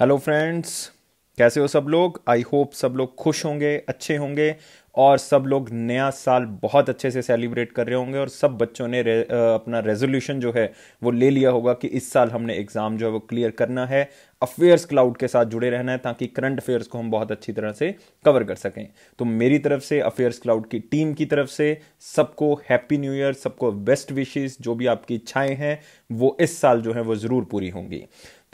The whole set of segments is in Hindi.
हेलो फ्रेंड्स कैसे हो सब लोग आई होप सब लोग खुश होंगे अच्छे होंगे और सब लोग नया साल बहुत अच्छे से सेलिब्रेट कर रहे होंगे और सब बच्चों ने रे, अपना रेजोल्यूशन जो है वो ले लिया होगा कि इस साल हमने एग्ज़ाम जो है वो क्लियर करना है अफेयर्स क्लाउड के साथ जुड़े रहना है ताकि करंट अफेयर्स को हम बहुत अच्छी तरह से कवर कर सकें तो मेरी तरफ से अफेयर्स क्लाउड की टीम की तरफ से सबको हैप्पी न्यू ईयर सबको बेस्ट विशेज जो भी आपकी इच्छाएं हैं वो इस साल जो है वो ज़रूर पूरी होंगी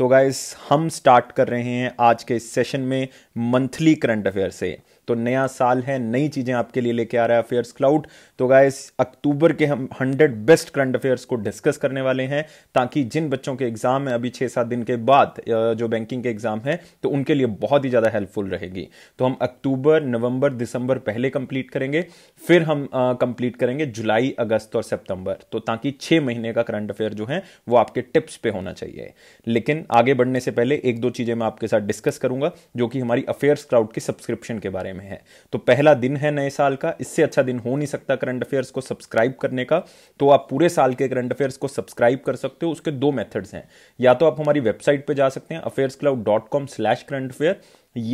तो गाइस हम स्टार्ट कर रहे हैं आज के इस सेशन में मंथली करंट अफेयर से तो नया साल है नई चीज़ें आपके लिए लेके आ रहा है अफेयर्स क्लाउड तो गाइस अक्टूबर के हम हंड्रेड बेस्ट करंट अफेयर्स को डिस्कस करने वाले हैं ताकि जिन बच्चों के एग्जाम है अभी छह सात दिन के बाद जो बैंकिंग के एग्जाम है तो उनके लिए बहुत ही ज़्यादा हेल्पफुल रहेगी तो हम अक्टूबर नवंबर दिसंबर पहले कंप्लीट करेंगे फिर हम कंप्लीट करेंगे जुलाई अगस्त और सितंबर तो ताकि छह महीने का करंट अफेयर जो है वो आपके टिप्स पे होना चाहिए लेकिन आगे बढ़ने से पहले एक दो चीज़ें मैं आपके साथ डिस्कस करूंगा जो कि हमारी अफेयर्स क्राउड की सब्सक्रिप्शन के बारे में में है तो पहला दिन है नए साल का इससे अच्छा दिन हो नहीं सकता करंट अफेयर्स को सब्सक्राइब करने का तो आप पूरे साल के करंट अफेयर्स को सब्सक्राइब कर सकते हो उसके दो मेथड्स हैं या तो आप हमारी वेबसाइट पर जा सकते हैं affairs cloud dot com slash current affair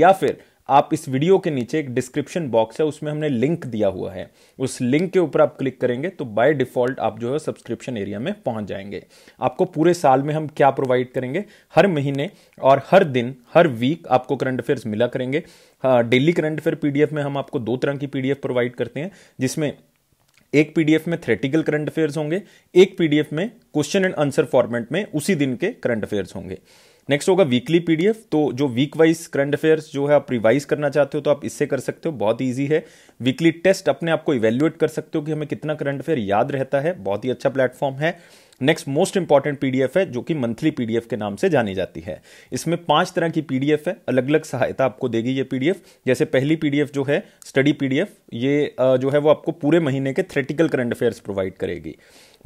या फिर आप इस वीडियो के नीचे एक डिस्क्रिप्शन बॉक्स है उसमें हमने लिंक दिया हुआ है उस लिंक के ऊपर आप क्लिक करेंगे तो बाय डिफॉल्ट आप जो है सब्सक्रिप्शन एरिया में पहुंच जाएंगे आपको पूरे साल में हम क्या प्रोवाइड करेंगे हर महीने और हर दिन हर वीक आपको करंट अफेयर्स मिला करेंगे डेली करंट अफेयर पीडीएफ में हम आपको दो तरह की पीडीएफ प्रोवाइड करते हैं जिसमें एक पीडीएफ में थ्रेटिकल करंट अफेयर्स होंगे एक पीडीएफ में क्वेश्चन एंड आंसर फॉर्मेट में उसी दिन के करंट अफेयर्स होंगे नेक्स्ट होगा वीकली पीडीएफ तो जो वीक वाइज करंट अफेयर्स जो है आप रिवाइज करना चाहते हो तो आप इससे कर सकते हो बहुत ईजी है वीकली टेस्ट अपने आप को इवेल्युएट कर सकते हो कि हमें कितना करंट अफेयर याद रहता है बहुत ही अच्छा प्लेटफॉर्म है नेक्स्ट मोस्ट इंपॉर्टेंट पीडीएफ है जो कि मंथली पीडीएफ के नाम से जानी जाती है इसमें पांच तरह की पीडीएफ है अलग अलग सहायता आपको देगी ये पीडीएफ जैसे पहली पीडीएफ जो है स्टडी पीडीएफ ये जो है वो आपको पूरे महीने के थ्रेटिकल करंट अफेयर्स प्रोवाइड करेगी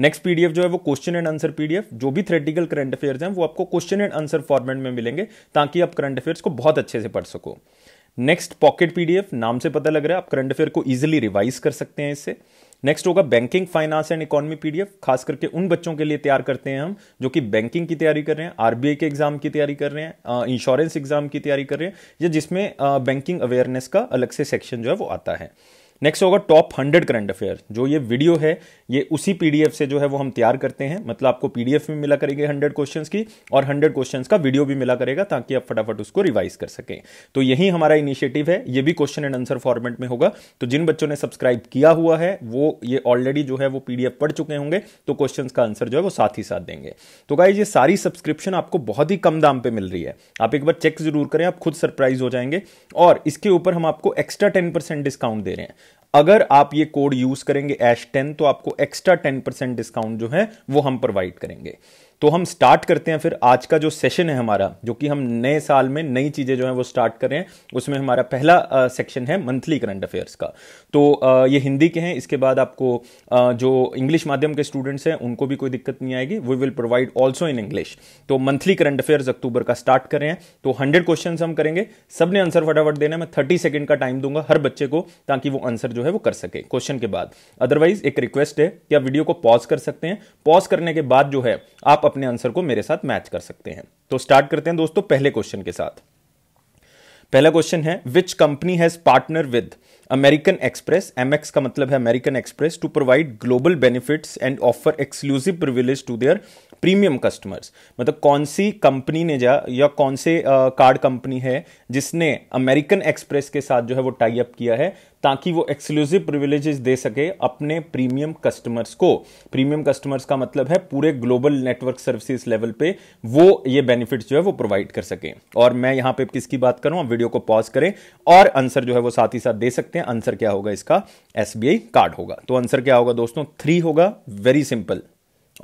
नेक्स्ट पीडीएफ जो है वो क्वेश्चन एंड आंसर पीडीएफ जो भी थ्रेटिकल करंट अफेयर्स हैं वो आपको क्वेश्चन एंड आंसर फॉर्मेट में मिलेंगे ताकि आप करंट अफेयर्स को बहुत अच्छे से पढ़ सको नेक्स्ट पॉकेट पीडीएफ नाम से पता लग रहा है आप करंट अफेयर को इजिली रिवाइज कर सकते हैं इससे नेक्स्ट होगा banking finance and economy PDF खास करके उन बच्चों के लिए तैयार करते हैं हम जो कि बैंकिंग की तैयारी कर रहे हैं आरबीआई के एग्जाम की तैयारी कर रहे हैं इंश्योरेंस एग्जाम की तैयारी कर रहे हैं या जिसमें बैंकिंग अवेयरनेस का अलग से सेक्शन जो है वो आता है नेक्स्ट होगा टॉप हंड्रेड करंट अफेयर जो ये वीडियो है ये उसी पीडीएफ से जो है वो हम तैयार करते हैं मतलब आपको पीडीएफ में मिला करेंगे हंड्रेड क्वेश्चन की और हंड्रेड क्वेश्चन का वीडियो भी मिला करेगा ताकि आप फटाफट उसको रिवाइज कर सकें तो यही हमारा इनिशिएटिव है ये भी क्वेश्चन एंड आंसर फॉर्मेट में होगा तो जिन बच्चों ने सब्सक्राइब किया हुआ है वो ये ऑलरेडी जो है वो पीडीएफ पढ़ चुके होंगे तो क्वेश्चन का आंसर जो है वो साथ ही साथ देंगे तो गाइज ये सारी सब्सक्रिप्शन आपको बहुत ही कम दाम पर मिल रही है आप एक बार चेक जरूर करें आप खुद सरप्राइज हो जाएंगे और इसके ऊपर हम आपको एक्स्ट्रा टेन परसेंट डिस्काउंट दे रहे हैं अगर आप ये कोड यूज करेंगे एश टेन तो आपको एक्स्ट्रा टेन परसेंट डिस्काउंट जो है वो हम प्रोवाइड करेंगे तो हम स्टार्ट करते हैं फिर आज का जो सेशन है हमारा जो कि हम नए साल में नई चीज़ें जो है वो स्टार्ट कर रहे हैं उसमें हमारा पहला सेक्शन है मंथली करंट अफेयर्स का तो ये हिंदी के हैं इसके बाद आपको जो इंग्लिश माध्यम के स्टूडेंट्स हैं उनको भी कोई दिक्कत नहीं आएगी we will provide also in English तो मंथली करंट अफेयर्स अक्टूबर का स्टार्ट कर रहे हैं तो हंड्रेड क्वेश्चन हम करेंगे सब ने आंसर फटाफट देना मैं थर्टी सेकेंड का टाइम दूंगा हर बच्चे को ताकि वो आंसर जो है वो कर सके क्वेश्चन के बाद अदरवाइज एक रिक्वेस्ट है कि आप वीडियो को पॉज कर सकते हैं पॉज करने के बाद जो है आप अपने आंसर को मेरे साथ मैच कर सकते हैं तो स्टार्ट करते हैं दोस्तों पहले क्वेश्चन के साथ पहला क्वेश्चन है which company has partner with American Express Amex का मतलब है American Express to provide global benefits and offer exclusive privilege to their premium customers मतलब कौन सी कंपनी ने जा या कौन से कार्ड कंपनी है जिसने अमेरिकन एक्सप्रेस के साथ जो है वो टाई अप किया है ताकि वो एक्सक्लूसिव प्रिविलेजेस दे सके अपने प्रीमियम कस्टमर्स को प्रीमियम कस्टमर्स का मतलब है पूरे ग्लोबल नेटवर्क सर्विसेज लेवल पे वो ये बेनिफिट जो है वो प्रोवाइड कर सके और मैं यहाँ पे किसकी बात करूं आप वीडियो को पॉज करें और आंसर जो है वो साथ ही साथ दे सकते हैं आंसर क्या होगा इसका एस कार्ड होगा तो आंसर क्या होगा दोस्तों थ्री होगा वेरी सिंपल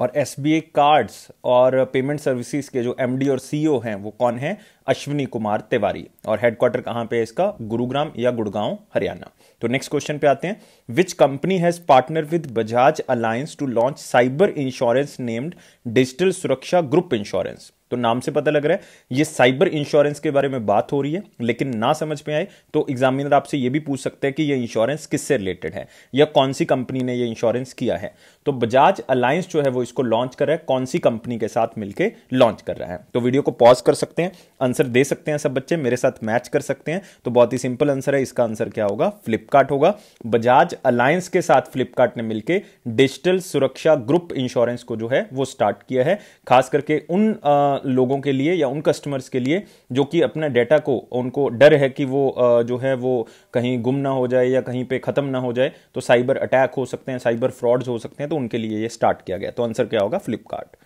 और एस बी कार्ड्स और पेमेंट सर्विसेज के जो एम डी और सी ओ हैं वो कौन हैं अश्विनी कुमार तिवारी और हेडक्वार्टर कहाँ पे है इसका गुरुग्राम या गुड़गांव हरियाणा तो नेक्स्ट क्वेश्चन पे आते हैं which company has partner with Bajaj Allianz to launch cyber insurance named digital Suraksha group insurance तो नाम से पता लग रहा है ये साइबर इंश्योरेंस के बारे में बात हो रही है लेकिन ना समझ में आए तो एग्जामिनर आपसे ये भी पूछ सकते हैं कि ये इंश्योरेंस किससे रिलेटेड है या कौन सी कंपनी ने ये इंश्योरेंस किया है तो बजाज अलायंस जो है वो इसको लॉन्च कर रहा है कौन सी कंपनी के साथ मिलकर लॉन्च कर रहा है तो वीडियो को पॉज कर सकते हैं आंसर दे सकते हैं सब बच्चे मेरे साथ मैच कर सकते हैं तो बहुत ही सिंपल आंसर है इसका आंसर क्या होगा फ्लिपकार्ट होगा बजाज अलायंस के साथ फ्लिपकार्ट ने मिलकर डिजिटल सुरक्षा ग्रुप इंश्योरेंस को जो है वो स्टार्ट किया है खास करके उन आ, लोगों के लिए या उन कस्टमर्स के लिए जो कि अपना डेटा को उनको डर है कि वो जो है वो कहीं गुम ना हो जाए या कहीं पे ख़त्म ना हो जाए तो साइबर अटैक हो सकते हैं साइबर फ्रॉड्स हो सकते हैं तो उनके लिए ये स्टार्ट किया गया तो आंसर क्या होगा फ्लिपकार्ट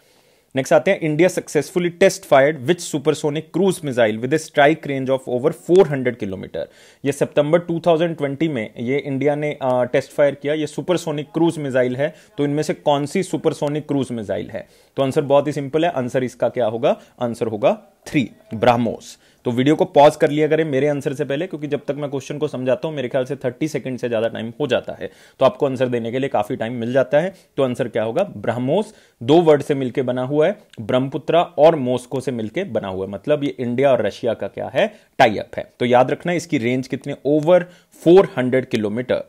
नेक्स्ट आते हैं India successfully test fired which supersonic cruise missile with a strike range of over 400 kilometre ये सितंबर 2020 में ये इंडिया ने आ, टेस्ट फायर किया ये सुपरसोनिक क्रूज मिसाइल है तो इनमें से कौन सी सुपरसोनिक क्रूज मिसाइल है तो आंसर बहुत ही सिंपल है आंसर इसका क्या होगा आंसर होगा थ्री ब्राह्मोस तो वीडियो को पॉज कर लिया करें मेरे आंसर से पहले क्योंकि जब तक मैं क्वेश्चन को समझाता हूं मेरे ख्याल से थर्टी सेकेंड से ज़्यादा टाइम हो जाता है तो आपको आंसर देने के लिए काफ़ी टाइम मिल जाता है तो आंसर क्या होगा ब्रह्मोस दो वर्ड से मिलकर बना हुआ है ब्रह्मपुत्रा और मोस्को से मिलकर बना हुआ है मतलब ये इंडिया और रशिया का क्या है टाइप है तो याद रखना इसकी रेंज कितने ओवर फोर किलोमीटर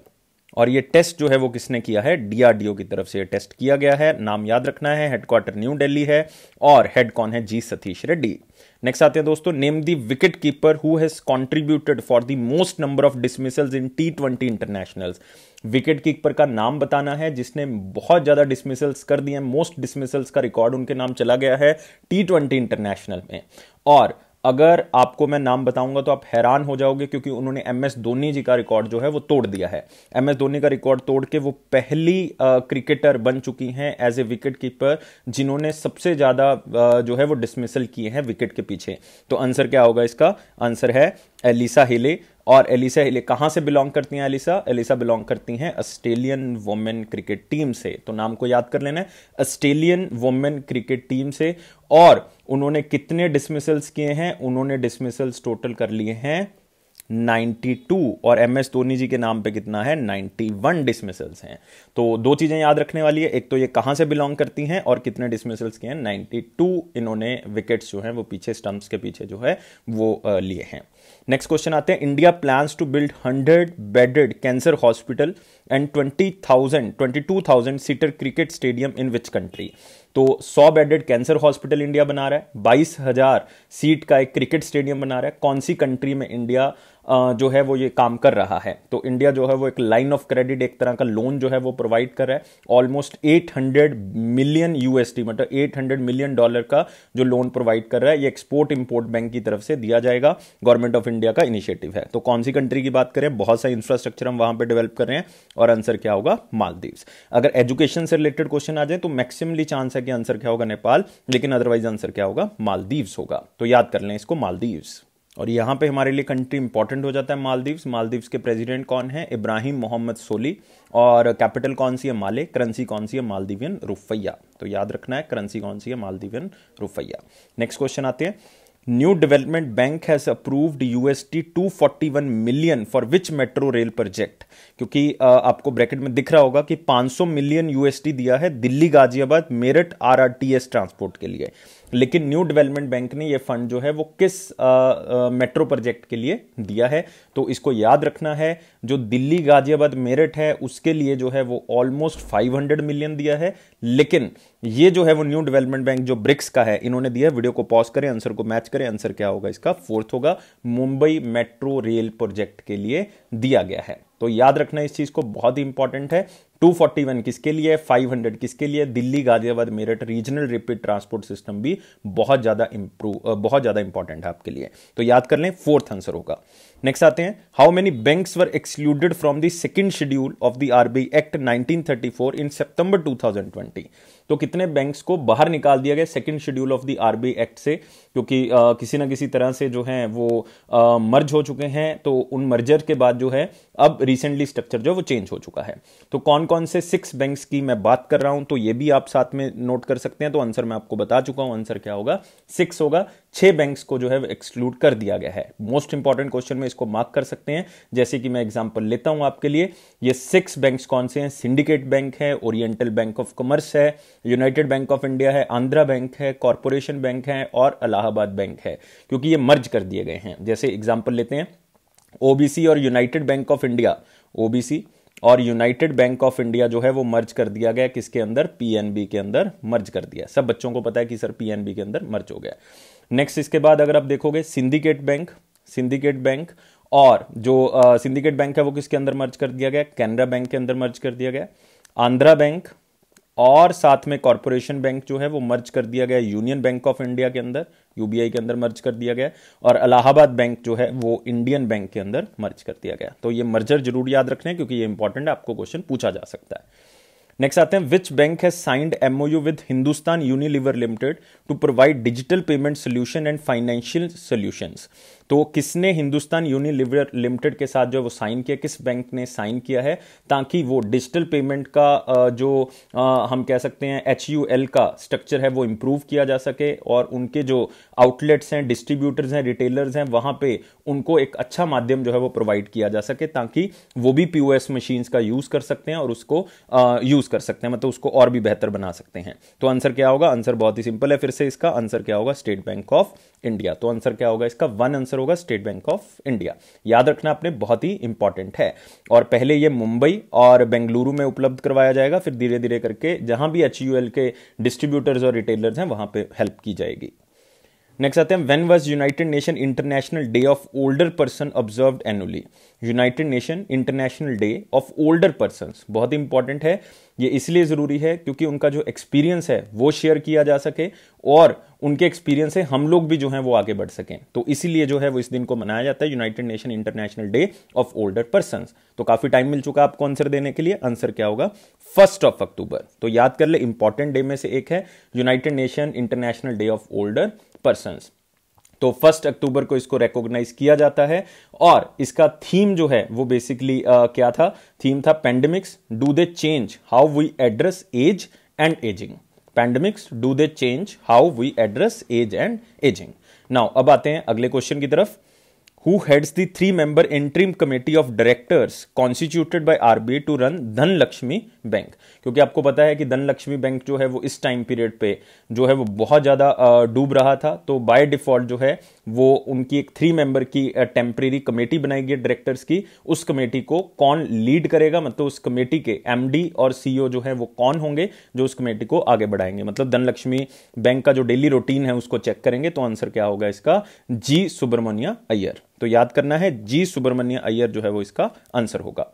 और ये टेस्ट जो है वो किसने किया है डीआरडीओ की तरफ से ये टेस्ट किया गया है नाम याद रखना है हेडक्वार्टर न्यू दिल्ली है और हेड कौन है जी सतीश रेड्डी नेक्स्ट आते हैं दोस्तों name the wicket keeper who has contributed for the most number of dismissals in T twenty international wicket keeper का नाम बताना है जिसने बहुत ज़्यादा डिसमिसल्स कर दिए मोस्ट डिसमिसल्स का रिकॉर्ड उनके नाम चला गया है टी ट्वेंटी इंटरनेशनल में और अगर आपको मैं नाम बताऊंगा तो आप हैरान हो जाओगे क्योंकि उन्होंने एम एस धोनी जी का रिकॉर्ड जो है वो तोड़ दिया है एम एस धोनी का रिकॉर्ड तोड़ के वो पहली आ, क्रिकेटर बन चुकी हैं एज ए विकेट कीपर जिन्होंने सबसे ज़्यादा जो है वो डिसमिसल किए हैं विकेट के पीछे तो आंसर क्या होगा इसका आंसर है एलिसा हिले और एलिसा हिले कहाँ से बिलोंग करती हैं एलिसा एलिसा बिलोंग करती हैं ऑस्ट्रेलियन वोमेन क्रिकेट टीम से तो नाम को याद कर लेना है ऑस्ट्रेलियन वोमेन क्रिकेट टीम से और उन्होंने कितने डिसमिसल्स किए हैं उन्होंने डिसमिसल्स टोटल कर लिए हैं 92 और एम एस धोनी जी के नाम पे कितना है 91 डिसमिसल्स हैं तो दो चीज़ें याद रखने वाली है एक तो ये कहाँ से बिलोंग करती हैं और कितने डिसमिसल्स किए हैं 92 इन्होंने विकेट्स जो हैं वो पीछे स्टंप्स के पीछे जो है वो लिए हैं नेक्स्ट क्वेश्चन आते हैं India plans to build hundred bedded cancer hospital and twenty thousand twenty two thousand seater cricket stadium in which country तो सौ बेडेड कैंसर हॉस्पिटल इंडिया बना रहा है बाईस हजार सीट का एक क्रिकेट स्टेडियम बना रहा है कौन सी कंट्री में इंडिया जो है वो ये काम कर रहा है तो इंडिया जो है वो एक लाइन ऑफ क्रेडिट एक तरह का लोन जो है वो प्रोवाइड कर रहा है ऑलमोस्ट 800 मिलियन यूएसडी मतलब 800 मिलियन डॉलर का जो लोन प्रोवाइड कर रहा है ये एक्सपोर्ट इंपोर्ट बैंक की तरफ से दिया जाएगा गवर्नमेंट ऑफ इंडिया का इनिशिएटिव है तो कौन सी कंट्री की बात करें बहुत सा इंफ्रास्ट्रक्चर हम वहां पर डेवलप कर रहे हैं और आंसर क्या होगा मालदीव अगर एजुकेशन से रिलेटेड क्वेश्चन आ जाए तो मैक्सिमली चांस है कि आंसर क्या होगा नेपाल लेकिन अदरवाइज आंसर क्या होगा मालदीव्स होगा तो याद कर लें इसको मालदीव्स और यहाँ पे हमारे लिए कंट्री इंपॉर्टेंट हो जाता है मालदीव्स मालदीव्स के प्रेसिडेंट कौन है इब्राहिम मोहम्मद सोली और कैपिटल कौन सी है माले करेंसी कौन सी है मालदीवियन रुफैया तो याद रखना है करेंसी कौन सी है मालदीवियन रुफैया नेक्स्ट क्वेश्चन आते हैं new development bank has approved USD 241 million for which metro rail project क्योंकि आपको ब्रैकेट में दिख रहा होगा कि 500 मिलियन यूएसटी दिया है दिल्ली गाजियाबाद मेरठ आरआरटीएस ट्रांसपोर्ट के लिए लेकिन न्यू डेवलपमेंट बैंक ने ये फंड जो है वो किस आ, आ, मेट्रो प्रोजेक्ट के लिए दिया है तो इसको याद रखना है जो दिल्ली गाजियाबाद मेरठ है उसके लिए जो है वो ऑलमोस्ट 500 मिलियन दिया है लेकिन ये जो है वो न्यू डेवलपमेंट बैंक जो ब्रिक्स का है इन्होंने दिया है वीडियो को पॉज करें आंसर को मैच करें आंसर क्या होगा इसका फोर्थ होगा मुंबई मेट्रो रेल प्रोजेक्ट के लिए दिया गया है तो याद रखना इस चीज़ को बहुत ही इंपॉर्टेंट है 241 किसके लिए 500 किसके लिए Delhi Ghaziabad Meerut regional rapid transport system भी बहुत ज़्यादा इंप्रूव बहुत ज़्यादा इंपॉर्टेंट है आपके लिए तो याद कर लें फोर्थ आंसर होगा नेक्स्ट आते हैं how many banks were excluded from the second schedule of the RBI act 1934 in सितंबर 2020 तो कितने बैंक्स को बाहर निकाल दिया गया second schedule of the RBI act से क्योंकि किसी ना किसी तरह से जो है वो मर्ज हो चुके हैं तो उन मर्जर के बाद जो है अब रिसेंटली स्ट्रक्चर जो है वो चेंज हो चुका है तो कौन कौन से सिक्स बैंक्स की मैं बात कर रहा हूं तो ये भी आप साथ में नोट कर सकते हैं तो आंसर मैं आपको बता चुका हूं आंसर क्या होगा सिक्स होगा छह बैंक्स को जो है एक्सक्लूड कर दिया गया है मोस्ट इंपॉर्टेंट क्वेश्चन में इसको मार्क कर सकते हैं जैसे कि मैं एग्जाम्पल लेता हूं आपके लिए ये सिक्स बैंक्स कौन से हैं सिंडिकेट बैंक है ओरिएंटल बैंक ऑफ कॉमर्स है यूनाइटेड बैंक ऑफ इंडिया है आंध्रा बैंक है कॉरपोरेशन बैंक है और अला इलाहाबाद बैंक है क्योंकि ये मर्ज कर दिए गए हैं जैसे एग्जाम्पल लेते हैं ओबीसी और united bank of India OBC और यूनाइटेड बैंक ऑफ इंडिया जो है वो मर्ज कर दिया गया किसके अंदर पीएनबी के अंदर मर्ज कर दिया सब बच्चों को पता है कि सर पीएनबी के अंदर मर्ज हो गया नेक्स्ट इसके बाद अगर आप देखोगे सिंडिकेट बैंक सिंडिकेट बैंक और जो सिंडिकेट बैंक है वो किसके अंदर मर्ज कर दिया गया कैनरा बैंक के अंदर मर्ज कर दिया गया आंध्रा बैंक और साथ में कॉरपोरेशन बैंक जो है वो मर्ज कर दिया गया यूनियन बैंक ऑफ इंडिया के अंदर यूबीआई के अंदर मर्ज कर दिया गया और अलाहाबाद बैंक जो है वो इंडियन बैंक के अंदर मर्ज कर दिया गया तो ये मर्जर जरूर याद रखने क्योंकि ये इंपॉर्टेंट है आपको क्वेश्चन पूछा जा सकता है नेक्स्ट आते हैं विच बैंक है signed MOU with Hindustan Unilever limited to provide digital payment solution and financial solutions तो किसने हिंदुस्तान यूनिलिवर लिमिटेड के साथ जो है वो साइन किया किस बैंक ने साइन किया है ताकि वो डिजिटल पेमेंट का जो हम कह सकते हैं एच का स्ट्रक्चर है वो इम्प्रूव किया जा सके और उनके जो आउटलेट्स हैं डिस्ट्रीब्यूटर्स हैं रिटेलर्स हैं वहाँ पे उनको एक अच्छा माध्यम जो है वो प्रोवाइड किया जा सके ताकि वो भी पी मशीन्स का यूज़ कर सकते हैं और उसको यूज़ कर सकते हैं मतलब उसको और भी बेहतर बना सकते हैं तो आंसर क्या होगा आंसर बहुत ही सिंपल है फिर से इसका आंसर क्या होगा स्टेट बैंक ऑफ इंडिया तो आंसर क्या होगा इसका वन आंसर होगा स्टेट बैंक ऑफ इंडिया याद रखना अपने बहुत ही इंपॉर्टेंट है और पहले ये मुंबई और बेंगलुरु में उपलब्ध करवाया जाएगा फिर धीरे धीरे करके जहां भी एच के डिस्ट्रीब्यूटर्स और रिटेलर्स हैं वहां पे हेल्प की जाएगी नेक्स्ट आते हैं when was united nation international day of older person observe annually united nation international day of older person बहुत इंपॉर्टेंट है ये इसलिए ज़रूरी है क्योंकि उनका जो एक्सपीरियंस है वो शेयर किया जा सके और उनके एक्सपीरियंस से हम लोग भी जो है वो आगे बढ़ सकें तो इसीलिए जो है वो इस दिन को मनाया जाता है United nation international day of older person तो काफी टाइम मिल चुका आपको आंसर देने के लिए आंसर क्या होगा फर्स्ट ऑफ अक्टूबर तो याद कर ले इंपॉर्टेंट डे में से एक है United nation international day of older person तो फर्स्ट अक्टूबर को इसको रिकॉग्नाइज किया जाता है और इसका थीम जो है वो बेसिकली uh, क्या था थीम था pandemics do they change how we address age and ageing pandemics do they change how we address age and ageing now अब आते हैं अगले क्वेश्चन की तरफ who heads the three member interim committee of directors constituted by RBI to run run Dhanlaxmi bank क्योंकि आपको पता है कि धन लक्ष्मी बैंक जो है वो इस टाइम पीरियड पे जो है वो बहुत ज़्यादा डूब रहा था तो बाय डिफॉल्ट जो है वो उनकी एक थ्री मेंबर की टेम्परेरी कमेटी बनाई गई डायरेक्टर्स की उस कमेटी को कौन लीड करेगा मतलब उस कमेटी के एमडी और सीईओ e जो है वो कौन होंगे जो उस कमेटी को आगे बढ़ाएंगे मतलब धनलक्ष्मी बैंक का जो डेली रूटीन है उसको चेक करेंगे तो आंसर क्या होगा इसका जी सुब्रमण्य अय्यर तो याद करना है जी सुब्रमण्य अय्यर जो है वो इसका आंसर होगा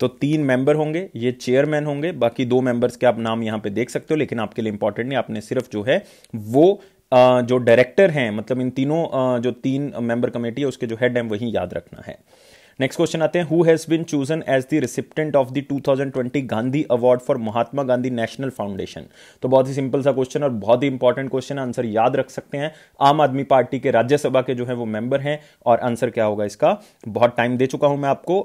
तो तीन मेंबर होंगे ये चेयरमैन होंगे बाकी दो मेंबर्स के आप नाम यहां पे देख सकते हो लेकिन आपके लिए इंपॉर्टेंट नहीं आपने सिर्फ जो है वो जो डायरेक्टर हैं मतलब इन तीनों जो तीन मेंबर कमेटी है उसके जो हेड हैं वही याद रखना है नेक्स्ट क्वेश्चन आते हैं who has been chosen as the recipient of the 2020 Gandhi award for Mahatma Gandhi national foundation तो बहुत ही सिंपल सा क्वेश्चन और बहुत ही इंपॉर्टेंट क्वेश्चन आंसर याद रख सकते हैं आम आदमी पार्टी के राज्यसभा के जो है वो मेंबर हैं और आंसर क्या होगा इसका बहुत टाइम दे चुका हूं मैं आपको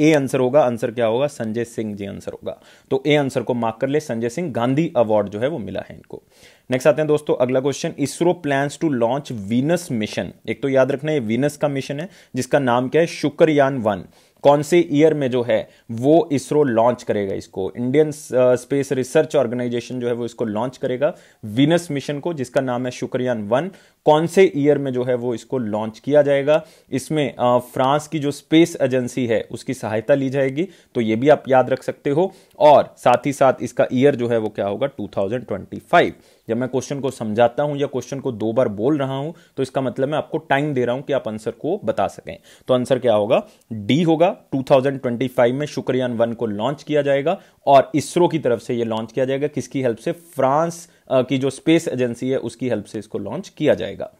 ए आंसर होगा आंसर क्या होगा संजय सिंह जी आंसर होगा तो ए आंसर को मार्क कर ले संजय सिंह गांधी अवार्ड जो है वो मिला है इनको नेक्स्ट आते हैं दोस्तों अगला question ISRO plans to launch Venus mission एक तो याद रखना ये वीनस का मिशन है जिसका नाम क्या है शुक्रयान वन कौन से ईयर में जो है वो इसरो लॉन्च करेगा इसको इंडियन स्पेस रिसर्च ऑर्गेनाइजेशन जो है वो इसको लॉन्च करेगा वीनस मिशन को जिसका नाम है शुक्रयान वन कौन से ईयर में जो है वो इसको लॉन्च किया जाएगा इसमें फ्रांस की जो स्पेस एजेंसी है उसकी सहायता ली जाएगी तो ये भी आप याद रख सकते हो और साथ ही साथ इसका ईयर जो है वो क्या होगा 2025 जब मैं क्वेश्चन को समझाता हूं या क्वेश्चन को दो बार बोल रहा हूं तो इसका मतलब मैं आपको टाइम दे रहा हूं कि आप आंसर को बता सकें तो आंसर क्या होगा डी होगा 2025 में शुक्रयान वन को लॉन्च किया जाएगा और इसरो की तरफ से यह लॉन्च किया जाएगा किसकी हेल्प से फ्रांस की जो स्पेस एजेंसी है उसकी हेल्प से इसको लॉन्च किया जाएगा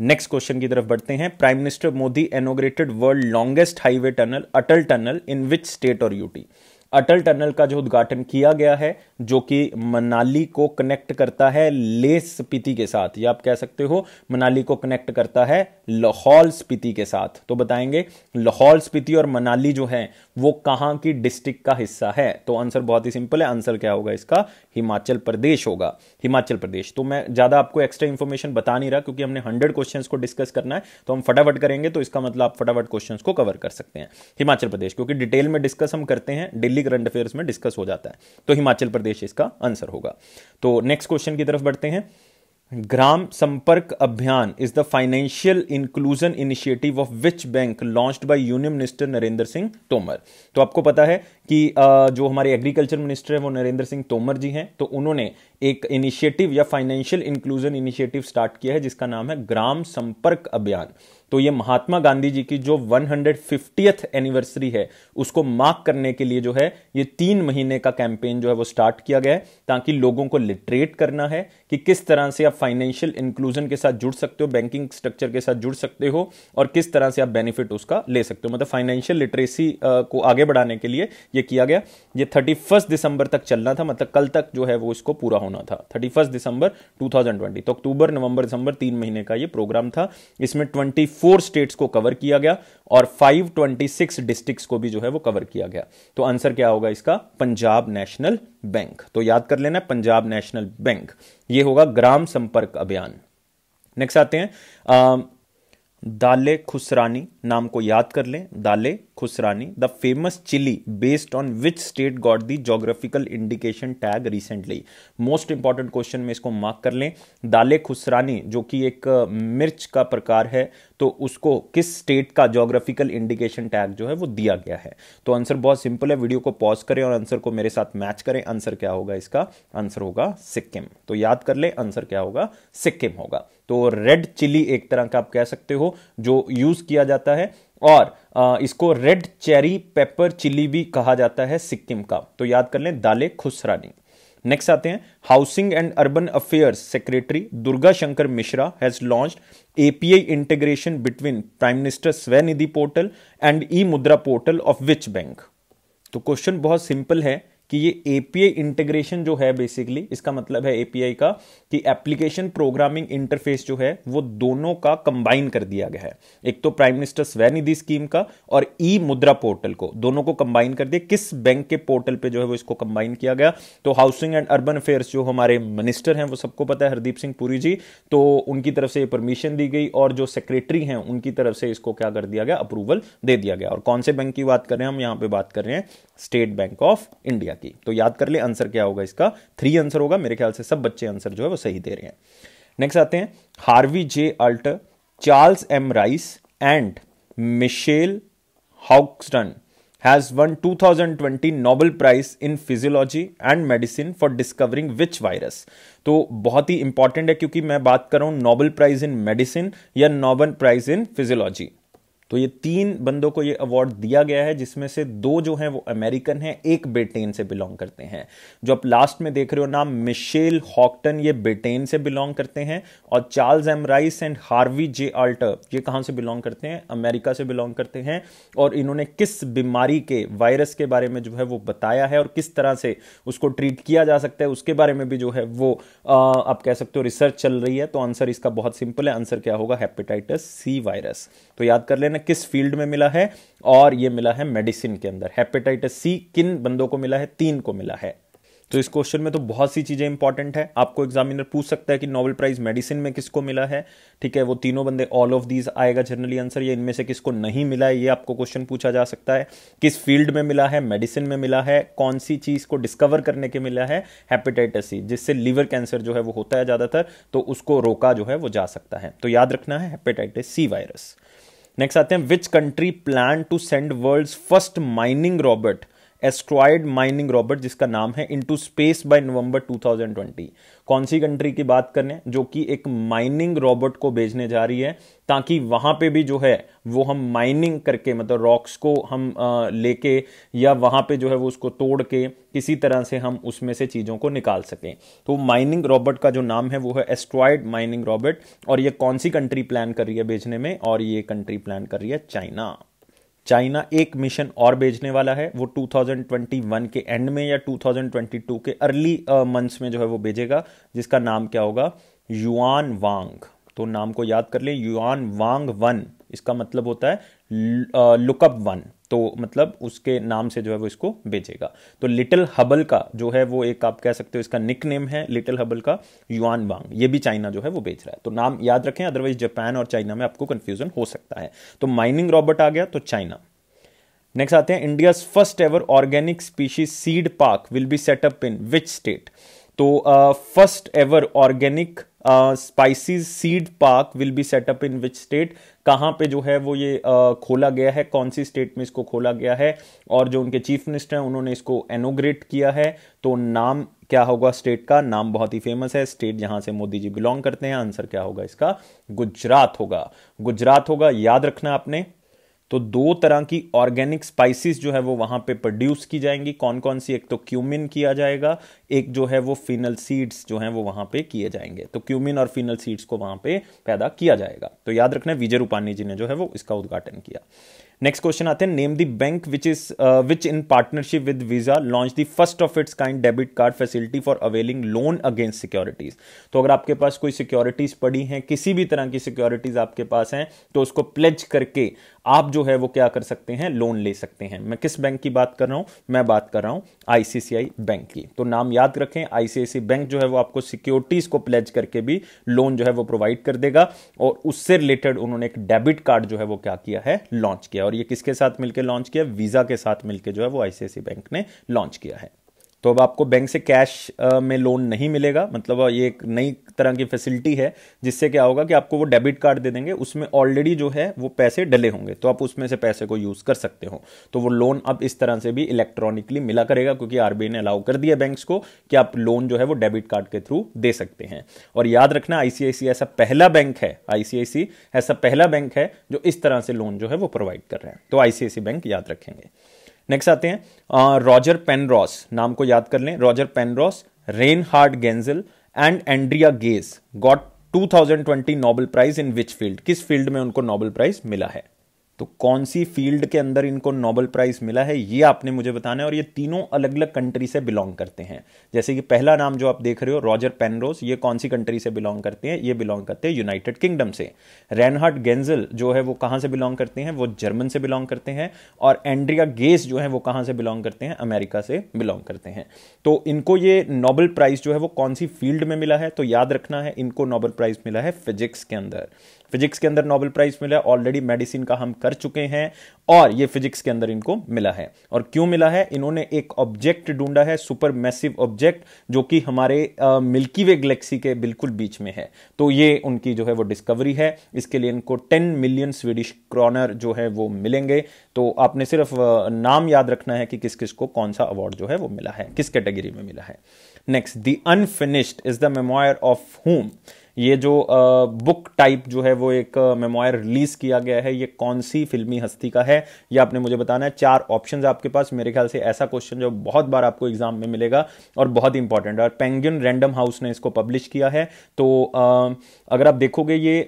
नेक्स्ट क्वेश्चन की तरफ बढ़ते हैं prime minister Modi inaugurated world longest highway tunnel Atal tunnel in which state और यूटी अटल टनल का जो उद्घाटन किया गया है जो कि मनाली को कनेक्ट करता है ले स्पीति के साथ या आप कह सकते हो मनाली को कनेक्ट करता है लाहौल स्पीति के साथ तो बताएंगे लाहौल स्पीति और मनाली जो है वो कहाँ की डिस्ट्रिक्ट का हिस्सा है तो आंसर बहुत ही सिंपल है आंसर क्या होगा इसका हिमाचल प्रदेश होगा हिमाचल प्रदेश तो मैं ज़्यादा आपको एक्स्ट्रा इन्फॉर्मेशन बता नहीं रहा क्योंकि हमने हंड्रेड क्वेश्चन को डिस्कस करना है तो हम फटाफट करेंगे तो इसका मतलब आप फटाफट क्वेश्चन को कवर कर सकते हैं हिमाचल प्रदेश क्योंकि डिटेल में डिस्कस हम करते हैं दिल्ली दैनिक करंट अफेयर्स में डिस्कस हो जाता है तो हिमाचल प्रदेश इसका आंसर होगा तो नेक्स्ट क्वेश्चन की तरफ बढ़ते हैं Gram Sampark Abhiyan is the financial inclusion initiative of which bank launch by union minister Narendra Singh Tomar तो आपको पता है कि जो हमारे एग्रीकल्चर मिनिस्टर है वो नरेंद्र सिंह तोमर जी हैं तो उन्होंने एक इनिशिएटिव या फाइनेंशियल इंक्लूजन इनिशिएटिव स्टार्ट किया है जिसका नाम है ग्राम संपर्क अभियान तो ये महात्मा गांधी जी की जो वन हंड्रेड एनिवर्सरी है उसको मार्क करने के लिए जो है ये तीन महीने का कैंपेन जो है वो स्टार्ट किया गया है ताकि लोगों को लिटरेट करना है कि किस तरह से आप फाइनेंशियल इंक्लूजन के साथ जुड़ सकते हो बैंकिंग स्ट्रक्चर के साथ जुड़ सकते हो और किस तरह से आप बेनिफिट उसका ले सकते हो मतलब फाइनेंशियल लिटरेसी को आगे बढ़ाने के लिए ये किया गया ये थर्टी दिसंबर तक चलना था मतलब कल तक जो है वो इसको पूरा होना था थर्टी दिसंबर टू तो अक्टूबर नवंबर दिसंबर तीन महीने का ये प्रोग्राम था इसमें ट्वेंटी स्टेट्स को कवर किया गया और 526 डिस्ट्रिक्ट्स को भी जो है वो कवर किया गया तो आंसर क्या होगा इसका पंजाब नेशनल बैंक तो याद कर लेना पंजाब नेशनल बैंक ये होगा ग्राम संपर्क अभियान नेक्स्ट आते हैं दाले खुसरानी नाम को याद कर लें Dalle Khursani the famous chilli based on which state got the geographical indication tag recently most important question में इसको मार्क कर लें दाले खुसरानी जो कि एक मिर्च का प्रकार है तो उसको किस स्टेट का जोग्राफिकल इंडिकेशन टैग जो है वो दिया गया है तो आंसर बहुत सिंपल है वीडियो को पॉज करें और आंसर को मेरे साथ मैच करें आंसर क्या होगा इसका आंसर होगा सिक्किम तो याद कर लें आंसर क्या होगा सिक्किम होगा तो रेड चिली एक तरह का आप कह सकते हो जो यूज़ किया जाता है और इसको रेड चेरी पेपर चिली भी कहा जाता है सिक्किम का तो याद कर लें दाले खुसरानी नेक्स्ट आते हैं housing and urban affairs secretary Durga Shankar Mishra has launch API integration between prime minister Svanidhi portal and e Mudra portal of which bank तो क्वेश्चन बहुत सिंपल है कि ये एपीआई इंटीग्रेशन जो है बेसिकली इसका मतलब है एपीआई का कि एप्लीकेशन प्रोग्रामिंग इंटरफेस जो है वो दोनों का कंबाइन कर दिया गया है एक तो प्राइम मिनिस्टर स्वनिधि स्कीम का और ई मुद्रा पोर्टल को दोनों को कंबाइन कर दिया किस बैंक के पोर्टल पे जो है वो इसको कंबाइन किया गया तो हाउसिंग एंड अर्बन अफेयर्स जो हमारे मिनिस्टर हैं वो सबको पता है हरदीप सिंह पुरी जी तो उनकी तरफ से ये परमिशन दी गई और जो सेक्रेटरी हैं उनकी तरफ से इसको क्या कर दिया गया अप्रूवल दे दिया गया और कौन से बैंक की बात कर रहे हैं हम यहाँ पर बात कर रहे हैं स्टेट बैंक ऑफ इंडिया की तो याद कर ले आंसर क्या होगा इसका थ्री आंसर होगा मेरे ख्याल से सब बच्चे आंसर जो है वो सही दे रहे हैं नेक्स्ट आते हैं Harvey J Alter Charles M Rice and Michael Houghton has won 2020 Nobel prize in physiology and medicine for discovering which virus तो बहुत ही इंपॉर्टेंट है क्योंकि मैं बात कर रहा हूं नोबेल प्राइज इन मेडिसिन या नोबेल प्राइज इन फिजियोलॉजी तो ये तीन बंदों को ये अवार्ड दिया गया है जिसमें से दो जो हैं वो अमेरिकन हैं एक ब्रिटेन से बिलोंग करते हैं जो आप लास्ट में देख रहे हो नाम मिशेल हॉकटन ये ब्रिटेन से बिलोंग करते हैं और Charles M Rice and Harvey J Alter ये कहाँ से बिलोंग करते हैं अमेरिका से बिलोंग करते हैं और इन्होंने किस बीमारी के वायरस के बारे में जो है वो बताया है और किस तरह से उसको ट्रीट किया जा सकता है उसके बारे में भी जो है वो आ, आप कह सकते हो रिसर्च चल रही है तो आंसर इसका बहुत सिंपल है आंसर क्या होगा हेपेटाइटिस सी वायरस तो याद कर लेना किस फील्ड में मिला है और ये मिला है मेडिसिन के अंदर हेपेटाइटिस सी किन बंदों को मिला है तीन को मिला है तो इस क्वेश्चन में तो बहुत सी चीज़ें इंपॉर्टेंट है आपको एग्जामिनर पूछ सकता है कि नोबेल प्राइज मेडिसिन में किसको मिला है ठीक है वो तीनों बंदे ऑल ऑफ दीज आएगा जनरली आंसर ये इनमें से किसको नहीं मिला है ये आपको क्वेश्चन पूछा जा सकता है किस फील्ड में मिला है मेडिसिन में मिला है कौन सी चीज़ को डिस्कवर करने के मिला है हेपेटाइटिस सी जिससे लीवर कैंसर जो है वो होता है ज़्यादातर तो उसको रोका जो है वो जा सकता है तो याद रखना है हेपेटाइटिस सी वायरस नेक्स्ट आते हैं which country plan to send world first mining robot asteroid mining robot जिसका नाम है इनटू स्पेस बाय नवंबर 2020 कौन सी कंट्री की बात करने जो कि एक माइनिंग रॉबर्ट को भेजने जा रही है ताकि वहां पे भी जो है वो हम माइनिंग करके मतलब रॉक्स को हम लेके या वहां पे जो है वो उसको तोड़ के किसी तरह से हम उसमें से चीज़ों को निकाल सकें तो माइनिंग रॉबर्ट का जो नाम है वो है एस्ट्रॉयड माइनिंग रॉबर्ट और ये कौन सी कंट्री प्लान कर रही है भेजने में और ये कंट्री प्लान कर रही है चाइना चाइना एक मिशन और भेजने वाला है वो 2021 के एंड में या 2022 के अर्ली मंथ्स uh, में जो है वो भेजेगा जिसका नाम क्या होगा युआन वांग तो नाम को याद कर लें युआन वांग वन इसका मतलब होता है लुकअप uh, वन तो मतलब उसके नाम से जो है वो इसको बेचेगा तो लिटिल हबल का जो है वो एक आप कह सकते हो इसका निक नेम है लिटिल हबल का युआन वांग ये भी चाइना जो है वो बेच रहा है तो नाम याद रखें अदरवाइज जापान और चाइना में आपको कंफ्यूजन हो सकता है तो माइनिंग रॉबर्ट आ गया तो चाइना नेक्स्ट आते हैं India first ever organic species seed park will be set up in which state तो first ever organic spices seed park will be set up in which state कहाँ पे जो है वो ये आ, खोला गया है कौन सी स्टेट में इसको खोला गया है और जो उनके चीफ मिनिस्टर हैं उन्होंने इसको एनोग्रेट किया है तो नाम क्या होगा स्टेट का नाम बहुत ही फेमस है स्टेट जहां से मोदी जी बिलोंग करते हैं आंसर क्या होगा इसका गुजरात होगा गुजरात होगा याद रखना आपने तो दो तरह की ऑर्गेनिक स्पाइसेस जो है वो वहाँ पे प्रोड्यूस की जाएंगी कौन कौन सी एक तो क्यूमिन किया जाएगा एक जो है वो फिनल सीड्स जो हैं वो वहाँ पे किए जाएंगे तो क्यूमिन और फिनल सीड्स को वहाँ पे पैदा किया जाएगा तो याद रखना विजय रूपानी जी ने जो है वो इसका उद्घाटन किया नेक्स्ट क्वेश्चन आते हैं name the bank which is which in partnership with Visa launch the first of its kind debit card facility for availing loan against securities तो अगर आपके पास कोई सिक्योरिटीज पड़ी हैं किसी भी तरह की सिक्योरिटीज आपके पास हैं तो उसको प्लेज करके आप जो है वो क्या कर सकते हैं लोन ले सकते हैं मैं किस बैंक की बात कर रहा हूं मैं बात कर रहा हूं आईसीसीआई बैंक की तो नाम याद रखें आईसीआईसी बैंक जो है वो आपको सिक्योरिटीज को प्लेज करके भी लोन जो है वो प्रोवाइड कर देगा और उससे रिलेटेड उन्होंने एक डेबिट कार्ड जो है वो क्या किया है लॉन्च किया और ये किसके साथ मिलकर लॉन्च किया वीजा के साथ मिलकर जो है वो आईसीआईसी बैंक ने लॉन्च किया है तो अब आपको बैंक से कैश में लोन नहीं मिलेगा मतलब ये एक नई तरह की फैसिलिटी है जिससे क्या होगा कि आपको वो डेबिट कार्ड दे देंगे उसमें ऑलरेडी जो है वो पैसे डले होंगे तो आप उसमें से पैसे को यूज़ कर सकते हो तो वो लोन अब इस तरह से भी इलेक्ट्रॉनिकली मिला करेगा क्योंकि आरबीआई ने अलाउ कर दिया बैंक को कि आप लोन जो है वो डेबिट कार्ड के थ्रू दे सकते हैं और याद रखना आईसीआईसी ऐसा पहला बैंक है आईसीआईसी ऐसा पहला बैंक है जो इस तरह से लोन जो है वो प्रोवाइड कर रहे हैं तो आईसीआईसी बैंक याद रखेंगे नेक्स्ट आते हैं रॉजर पेनरॉस नाम को याद कर लें Roger Penrose Reinhard Genzel and Andrea Ghez got 2020 Nobel prize in which field किस फील्ड में उनको नोबेल प्राइज मिला है तो कौन सी फील्ड के अंदर इनको नोबल प्राइज मिला है ये आपने मुझे बताना है और ये तीनों अलग अलग कंट्री से बिलोंग करते हैं जैसे कि पहला नाम जो आप देख रहे हो रॉजर पेनरोस ये कौन सी कंट्री से बिलोंग करते हैं ये बिलोंग करते हैं यूनाइटेड किंगडम से रेनहार्ट गेंजल जो है वो कहाँ से बिलोंग करते हैं वो जर्मन से बिलोंग करते हैं और एंड्रिया गेस जो है वो कहाँ से बिलोंग करते हैं अमेरिका से बिलोंग करते हैं तो इनको ये नोबल प्राइज जो है वो कौन सी फील्ड में मिला है तो याद रखना है इनको नोबल प्राइज मिला है फिजिक्स के अंदर फिजिक्स के अंदर नोबेल प्राइज मिला है ऑलरेडी मेडिसिन का हम कर चुके हैं और ये फिजिक्स के अंदर इनको मिला है और क्यों मिला है इन्होंने एक ऑब्जेक्ट ढूंढा है सुपर मैसिव ऑब्जेक्ट जो कि हमारे मिल्की वे गैलेक्सी के बिल्कुल बीच में है तो ये उनकी जो है वो डिस्कवरी है इसके लिए इनको टेन मिलियन स्वीडिश क्रॉनर जो है वो मिलेंगे तो आपने सिर्फ नाम याद रखना है कि किस किस को कौन सा अवार्ड जो है वो मिला है किस कैटेगरी में मिला है next the unfinished is the memoir of home ये जो बुक टाइप जो है वो एक मेमोयर रिलीज किया गया है ये कौन सी फिल्मी हस्ती का है ये आपने मुझे बताना है चार ऑप्शन आपके पास मेरे ख्याल से ऐसा क्वेश्चन जो बहुत बार आपको एग्जाम में मिलेगा और बहुत इंपॉर्टेंट है और पेंगुइन रैंडम हाउस ने इसको पब्लिश किया है तो अगर आप देखोगे ये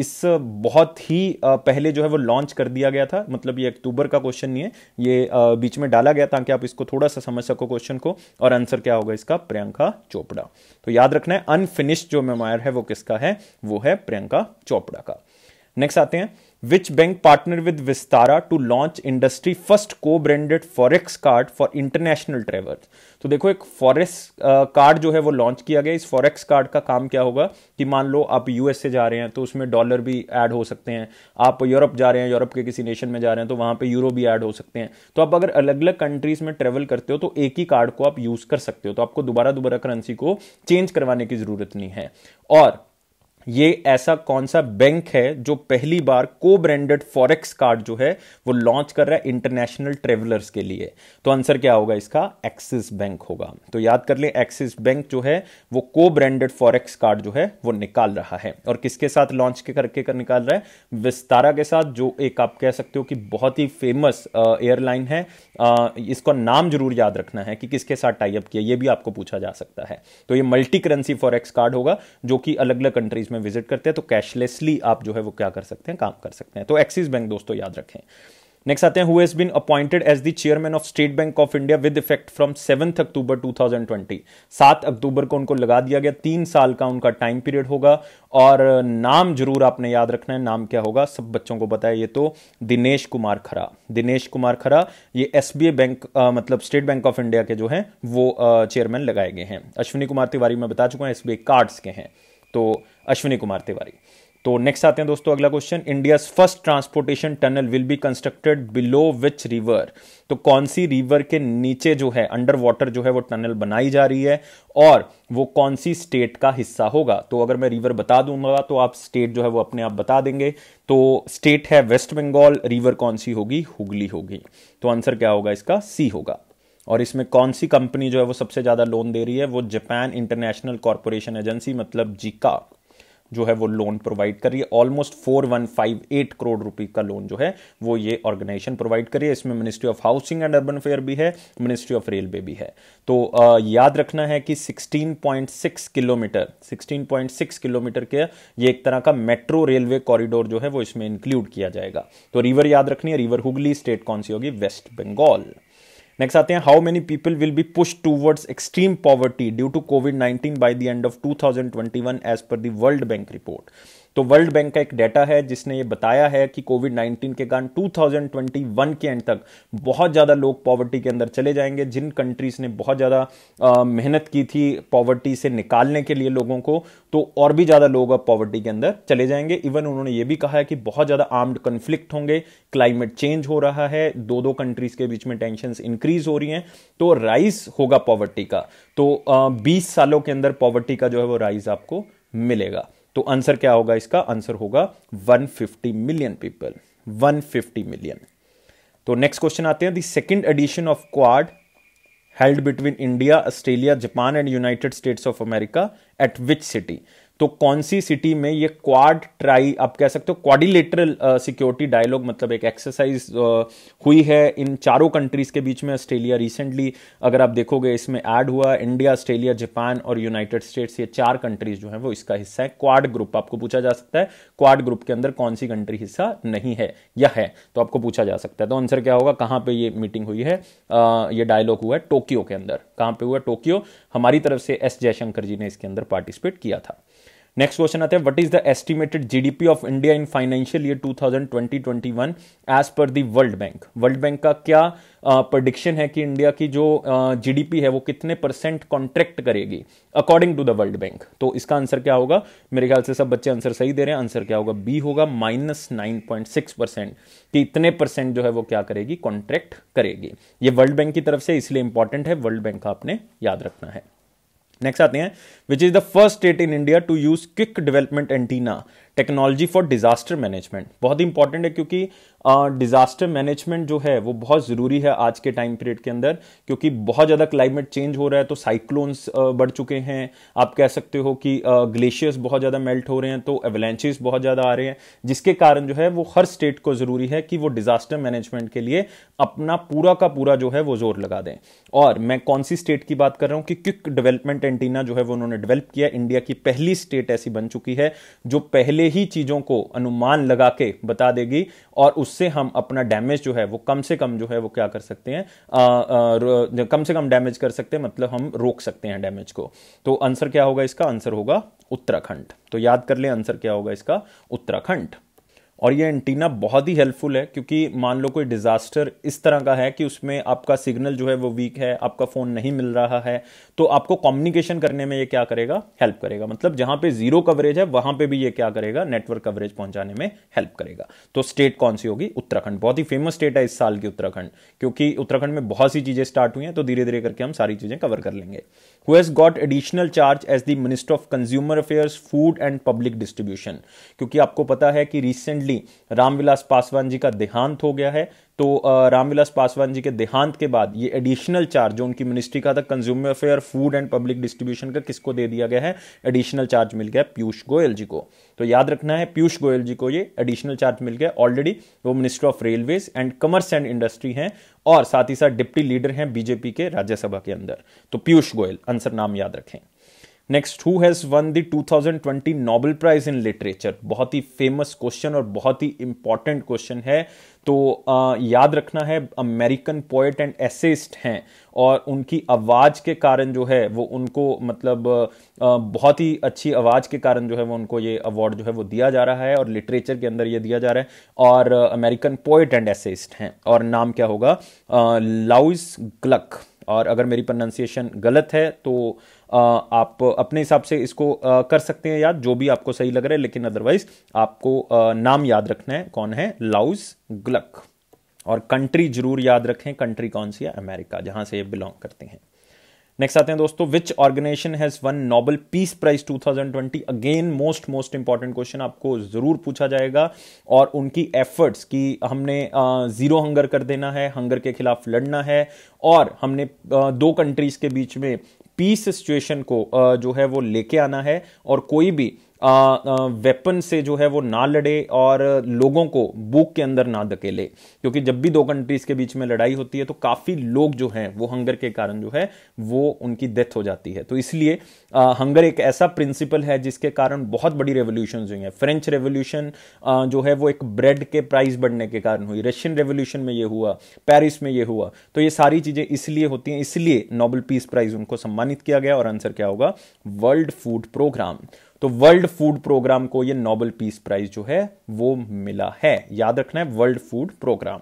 इस बहुत ही पहले जो है वो लॉन्च कर दिया गया था मतलब ये अक्टूबर का क्वेश्चन नहीं है ये बीच में डाला गया ताकि आप इसको थोड़ा सा समझ सको क्वेश्चन को और आंसर क्या होगा इसका प्रियंका चोपड़ा तो याद रखना है अनफिनिश्ड जो मेमोयर है वो किसका है वो है प्रियंका चोपड़ा का नेक्स्ट आते हैं which bank partner with Vistara to launch industry first co branded forex card for international travels तो देखो एक फॉरेक्स कार्ड जो है वो लॉन्च किया गया इस फॉरेक्स कार्ड का काम क्या होगा कि मान लो आप यूएस से जा रहे हैं तो उसमें डॉलर भी ऐड हो सकते हैं आप यूरोप जा रहे हैं यूरोप के किसी नेशन में जा रहे हैं तो वहां पे यूरो भी ऐड हो सकते हैं तो आप अगर अलग अलग कंट्रीज में ट्रेवल करते हो तो एक ही कार्ड को आप यूज कर सकते हो तो आपको दोबारा दोबारा करेंसी को चेंज करवाने की जरूरत नहीं है और ये ऐसा कौन सा बैंक है जो पहली बार को ब्रांडेड फॉरेक्स कार्ड जो है वो लॉन्च कर रहा है इंटरनेशनल ट्रेवलर्स के लिए तो आंसर क्या होगा इसका एक्सिस बैंक होगा तो याद कर ले एक्सिस बैंक जो है वो को ब्रांडेड फॉरेक्स कार्ड जो है वो निकाल रहा है और किसके साथ लॉन्च करके कर निकाल रहा है विस्तारा के साथ जो एक आप कह सकते हो कि बहुत ही फेमस एयरलाइन है आ, इसका नाम जरूर याद रखना है कि किसके साथ टाइप किया ये भी आपको पूछा जा सकता है तो ये मल्टी करेंसी फॉरेक्स कार्ड होगा जो कि अलग अलग कंट्रीज में में विजिट करते हैं तो कैशलेसली आप जो है वो क्या कर सकते हैं काम कर सकते हैं तो एक्सिस बैंक दोस्तों याद रखें नेक्स्ट आते हैं who has been appointed as the chairman of State bank of India with effect from seventh October 2020 सात अक्टूबर को उनको लगा दिया गया तीन साल का उनका टाइम पीरियड होगा और नाम जरूर आपने याद रखना है नाम क्या होगा सब बच्चों को बताया ये तो दिनेश कुमार खरा दिनेश कुमार खरा ये एस बैंक आ, मतलब स्टेट बैंक ऑफ इंडिया के जो है वो चेयरमैन लगाए गए हैं अश्विनी कुमार तिवारी मैं बता चुका हूँ एस कार्ड्स के हैं तो अश्विनी कुमार तिवारी तो नेक्स्ट आते हैं दोस्तों अगला question India first transportation tunnel will be constructed below which river तो कौन सी रिवर के नीचे जो है अंडर वाटर जो है वो टनल बनाई जा रही है और वो कौन सी स्टेट का हिस्सा होगा तो अगर मैं रिवर बता दूंगा तो आप स्टेट जो है वो अपने आप बता देंगे तो स्टेट है वेस्ट बंगाल रिवर कौन सी होगी हुगली होगी तो आंसर क्या होगा इसका सी होगा और इसमें कौन सी कंपनी जो है वो सबसे ज़्यादा लोन दे रही है वो जापान इंटरनेशनल कॉरपोरेशन एजेंसी मतलब जीका जो है वो लोन प्रोवाइड कर रही है almost four one five eight crore रुपए का लोन जो है वो ये ऑर्गेनाइजेशन प्रोवाइड कर रही है इसमें ministry of housing and urban affair भी है मिनिस्ट्री ऑफ रेलवे भी है तो आ, याद रखना है कि 16.6 किलोमीटर 16.6 किलोमीटर के ये एक तरह का मेट्रो रेलवे कॉरिडोर जो है वो इसमें इंक्लूड किया जाएगा तो रिवर याद रखनी है रिवर हुगली स्टेट कौन सी होगी वेस्ट बंगाल नेक्स्ट आते हैं how many people will be push towards extreme poverty due to COVID nineteen by the end of two thousand twenty one as per the World Bank report तो वर्ल्ड बैंक का एक डाटा है जिसने ये बताया है कि कोविड 19 के कारण 2021 के एंड तक बहुत ज़्यादा लोग पॉवर्टी के अंदर चले जाएंगे जिन कंट्रीज़ ने बहुत ज़्यादा मेहनत की थी पॉवर्टी से निकालने के लिए लोगों को तो और भी ज़्यादा लोग अब पॉवर्टी के अंदर चले जाएंगे इवन उन्होंने ये भी कहा है कि बहुत ज़्यादा आर्म्ड कन्फ्लिक्ट होंगे क्लाइमेट चेंज हो रहा है दो दो कंट्रीज़ के बीच में टेंशन इंक्रीज हो रही हैं तो राइज होगा पॉवर्टी का तो बीस सालों के अंदर पॉवर्टी का जो है वो राइज आपको मिलेगा तो आंसर क्या होगा इसका आंसर होगा 150 मिलियन पीपल 150 मिलियन तो नेक्स्ट क्वेश्चन आते हैं the second edition of Quad held between India Australia Japan and United States of America at which city तो कौन सी सिटी में ये क्वाड ट्राई आप कह सकते हो क्वाडिलेटरल सिक्योरिटी डायलॉग मतलब एक एक्सरसाइज हुई है इन चारों कंट्रीज के बीच में ऑस्ट्रेलिया रिसेंटली अगर आप देखोगे इसमें ऐड हुआ इंडिया ऑस्ट्रेलिया जापान और यूनाइटेड स्टेट्स ये चार कंट्रीज जो है वो इसका हिस्सा है क्वाड ग्रुप आपको पूछा जा सकता है क्वाड ग्रुप के अंदर कौन सी कंट्री हिस्सा नहीं है या है तो आपको पूछा जा सकता है तो आंसर क्या होगा कहाँ पर यह मीटिंग हुई है आ, ये डायलॉग हुआ है टोक्यो के अंदर कहाँ पर हुआ टोक्यो हमारी तरफ से एस जयशंकर जी ने इसके अंदर पार्टिसिपेट किया था नेक्स्ट क्वेश्चन आते हैं what is the estimated GDP of India in financial year 2020-21 as per the World Bank World Bank का क्या प्रडिक्शन uh, है कि इंडिया की जो जीडीपी uh, है वो कितने परसेंट कॉन्ट्रैक्ट करेगी according to the World Bank तो इसका आंसर क्या होगा मेरे ख्याल से सब बच्चे आंसर सही दे रहे हैं आंसर क्या होगा बी होगा minus nine point six percent कि इतने परसेंट जो है वो क्या करेगी कॉन्ट्रैक्ट करेगी ये वर्ल्ड बैंक की तरफ से इसलिए इंपॉर्टेंट है वर्ल्ड बैंक का आपने याद रखना है नेक्स्ट आते हैं which is the first state in India to use quick development antenna technology for disaster management बहुत ही इंपॉर्टेंट है क्योंकि डिज़ास्टर uh, मैनेजमेंट जो है वो बहुत ज़रूरी है आज के टाइम पीरियड के अंदर क्योंकि बहुत ज़्यादा क्लाइमेट चेंज हो रहा है तो साइक्लोन्स uh, बढ़ चुके हैं आप कह सकते हो कि ग्लेशियर्स uh, बहुत ज़्यादा मेल्ट हो रहे हैं तो एवलेंचेस बहुत ज़्यादा आ रहे हैं जिसके कारण जो है वो हर स्टेट को ज़रूरी है कि वो डिज़ास्टर मैनेजमेंट के लिए अपना पूरा का पूरा जो है वो जोर लगा दें और मैं कौन सी स्टेट की बात कर रहा हूँ कि क्विक डेवलपमेंट एंटीना जो है वो उन्होंने डेवलप किया इंडिया की पहली स्टेट ऐसी बन चुकी है जो पहले ही चीज़ों को अनुमान लगा के बता देगी और उससे हम अपना डैमेज जो है वो कम से कम जो है वो क्या कर सकते हैं कम से कम डैमेज कर सकते हैं मतलब हम रोक सकते हैं डैमेज को तो आंसर क्या होगा इसका आंसर होगा उत्तराखंड तो याद कर लें आंसर क्या होगा इसका उत्तराखंड और ये एंटीना बहुत ही हेल्पफुल है क्योंकि मान लो कोई डिज़ास्टर इस तरह का है कि उसमें आपका सिग्नल जो है वो वीक है आपका फ़ोन नहीं मिल रहा है तो आपको कम्युनिकेशन करने में ये क्या करेगा हेल्प करेगा मतलब जहाँ पे ज़ीरो कवरेज है वहाँ पे भी ये क्या करेगा नेटवर्क कवरेज पहुँचाने में हेल्प करेगा तो स्टेट कौन सी होगी उत्तराखंड बहुत ही फेमस स्टेट है इस साल की उत्तराखंड क्योंकि उत्तराखंड में बहुत सी चीज़ें स्टार्ट हुई हैं तो धीरे धीरे करके हम सारी चीज़ें कवर कर लेंगे who has got additional charge as the minister of consumer affairs food and public distribution क्योंकि आपको पता है कि रिसेंटली सडनली रामविलास पासवान जी का देहांत हो गया है तो रामविलास पासवान जी के देहांत के बाद ये एडिशनल चार्ज जो उनकी मिनिस्ट्री का था consumer affair food and public distribution का किसको दे दिया गया है एडिशनल चार्ज मिल गया पीयूष गोयल जी को तो याद रखना है पीयूष गोयल जी को ये एडिशनल चार्ज मिल गया ऑलरेडी वो minister of railways and commerce and industry हैं और साथ ही साथ डिप्टी लीडर हैं बीजेपी के राज्यसभा के अंदर तो पीयूष गोयल आंसर नाम याद रखें next who has won the 2020 Nobel prize in literature बहुत ही फेमस क्वेश्चन और बहुत ही इंपॉर्टेंट क्वेश्चन है तो आ, याद रखना है अमेरिकन पोएट एंड एसेस्ट हैं और उनकी आवाज़ के कारण जो है वो उनको मतलब आ, बहुत ही अच्छी आवाज़ के कारण जो है वो उनको ये अवार्ड जो है वो दिया जा रहा है और लिटरेचर के अंदर ये दिया जा रहा है और अमेरिकन पोएट एंड एसेस्ट हैं और नाम क्या होगा लाउस ग्लक और अगर मेरी प्रोनाउंसिएशन गलत है तो आप अपने हिसाब से इसको कर सकते हैं याद जो भी आपको सही लग रहा है लेकिन अदरवाइज आपको नाम याद रखना है कौन है लाउस ग्लक और कंट्री जरूर याद रखें कंट्री कौन सी है अमेरिका जहां से ये बिलोंग करते हैं नेक्स्ट आते हैं दोस्तों which organisation has won Nobel peace prize 2020 again most most important question आपको जरूर पूछा जाएगा और उनकी एफर्ट्स कि हमने जीरो हंगर कर देना है हंगर के खिलाफ लड़ना है और हमने दो कंट्रीज के बीच में पीस सिचुएशन को जो है वो लेके आना है और कोई भी वेपन से जो है वो ना लड़े और लोगों को भूख के अंदर ना धकेले क्योंकि जब भी दो कंट्रीज के बीच में लड़ाई होती है तो काफ़ी लोग जो हैं वो हंगर के कारण जो है वो उनकी डेथ हो जाती है तो इसलिए हंगर एक ऐसा प्रिंसिपल है जिसके कारण बहुत बड़ी रेवोल्यूशन हुई हैं फ्रेंच रेवोल्यूशन जो है वो एक ब्रेड के प्राइस बढ़ने के कारण हुई रशियन रेवोल्यूशन में ये हुआ पेरिस में ये हुआ तो ये सारी चीज़ें इसलिए होती हैं इसलिए नोबल पीस प्राइज उनको सम्मानित किया गया और आंसर क्या होगा वर्ल्ड फूड प्रोग्राम तो वर्ल्ड फूड प्रोग्राम को ये नोबेल पीस प्राइज जो है वो मिला है याद रखना है World Food Programme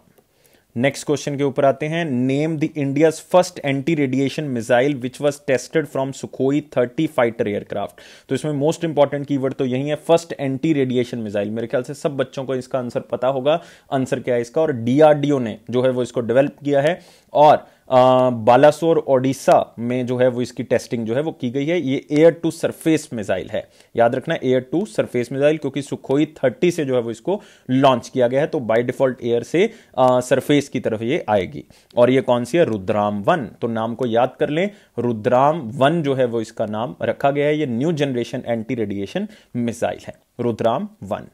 next question के ऊपर आते हैं name the India first anti radiation missile which was tested from Sukhoi thirty fighter aircraft तो इसमें मोस्ट इंपॉर्टेंट की तो यही है फर्स्ट एंटी रेडिएशन मिसाइल मेरे ख्याल से सब बच्चों को इसका आंसर पता होगा आंसर क्या है इसका और डीआरडीओ ने जो है वो इसको डेवलप किया है और बालासोर ओडिशा में जो है वो इसकी टेस्टिंग जो है वो की गई है ये एयर टू सरफेस मिसाइल है याद रखना एयर टू सरफेस मिसाइल क्योंकि सुखोई थर्टी से जो है वो इसको लॉन्च किया गया है तो बाय डिफॉल्ट एयर से सरफेस की तरफ ये आएगी और ये कौन सी है रुद्राम वन तो नाम को याद कर लें रुद्राम वन जो है वो इसका नाम रखा गया है ये new generation anti radiation missile है रुद्राम वन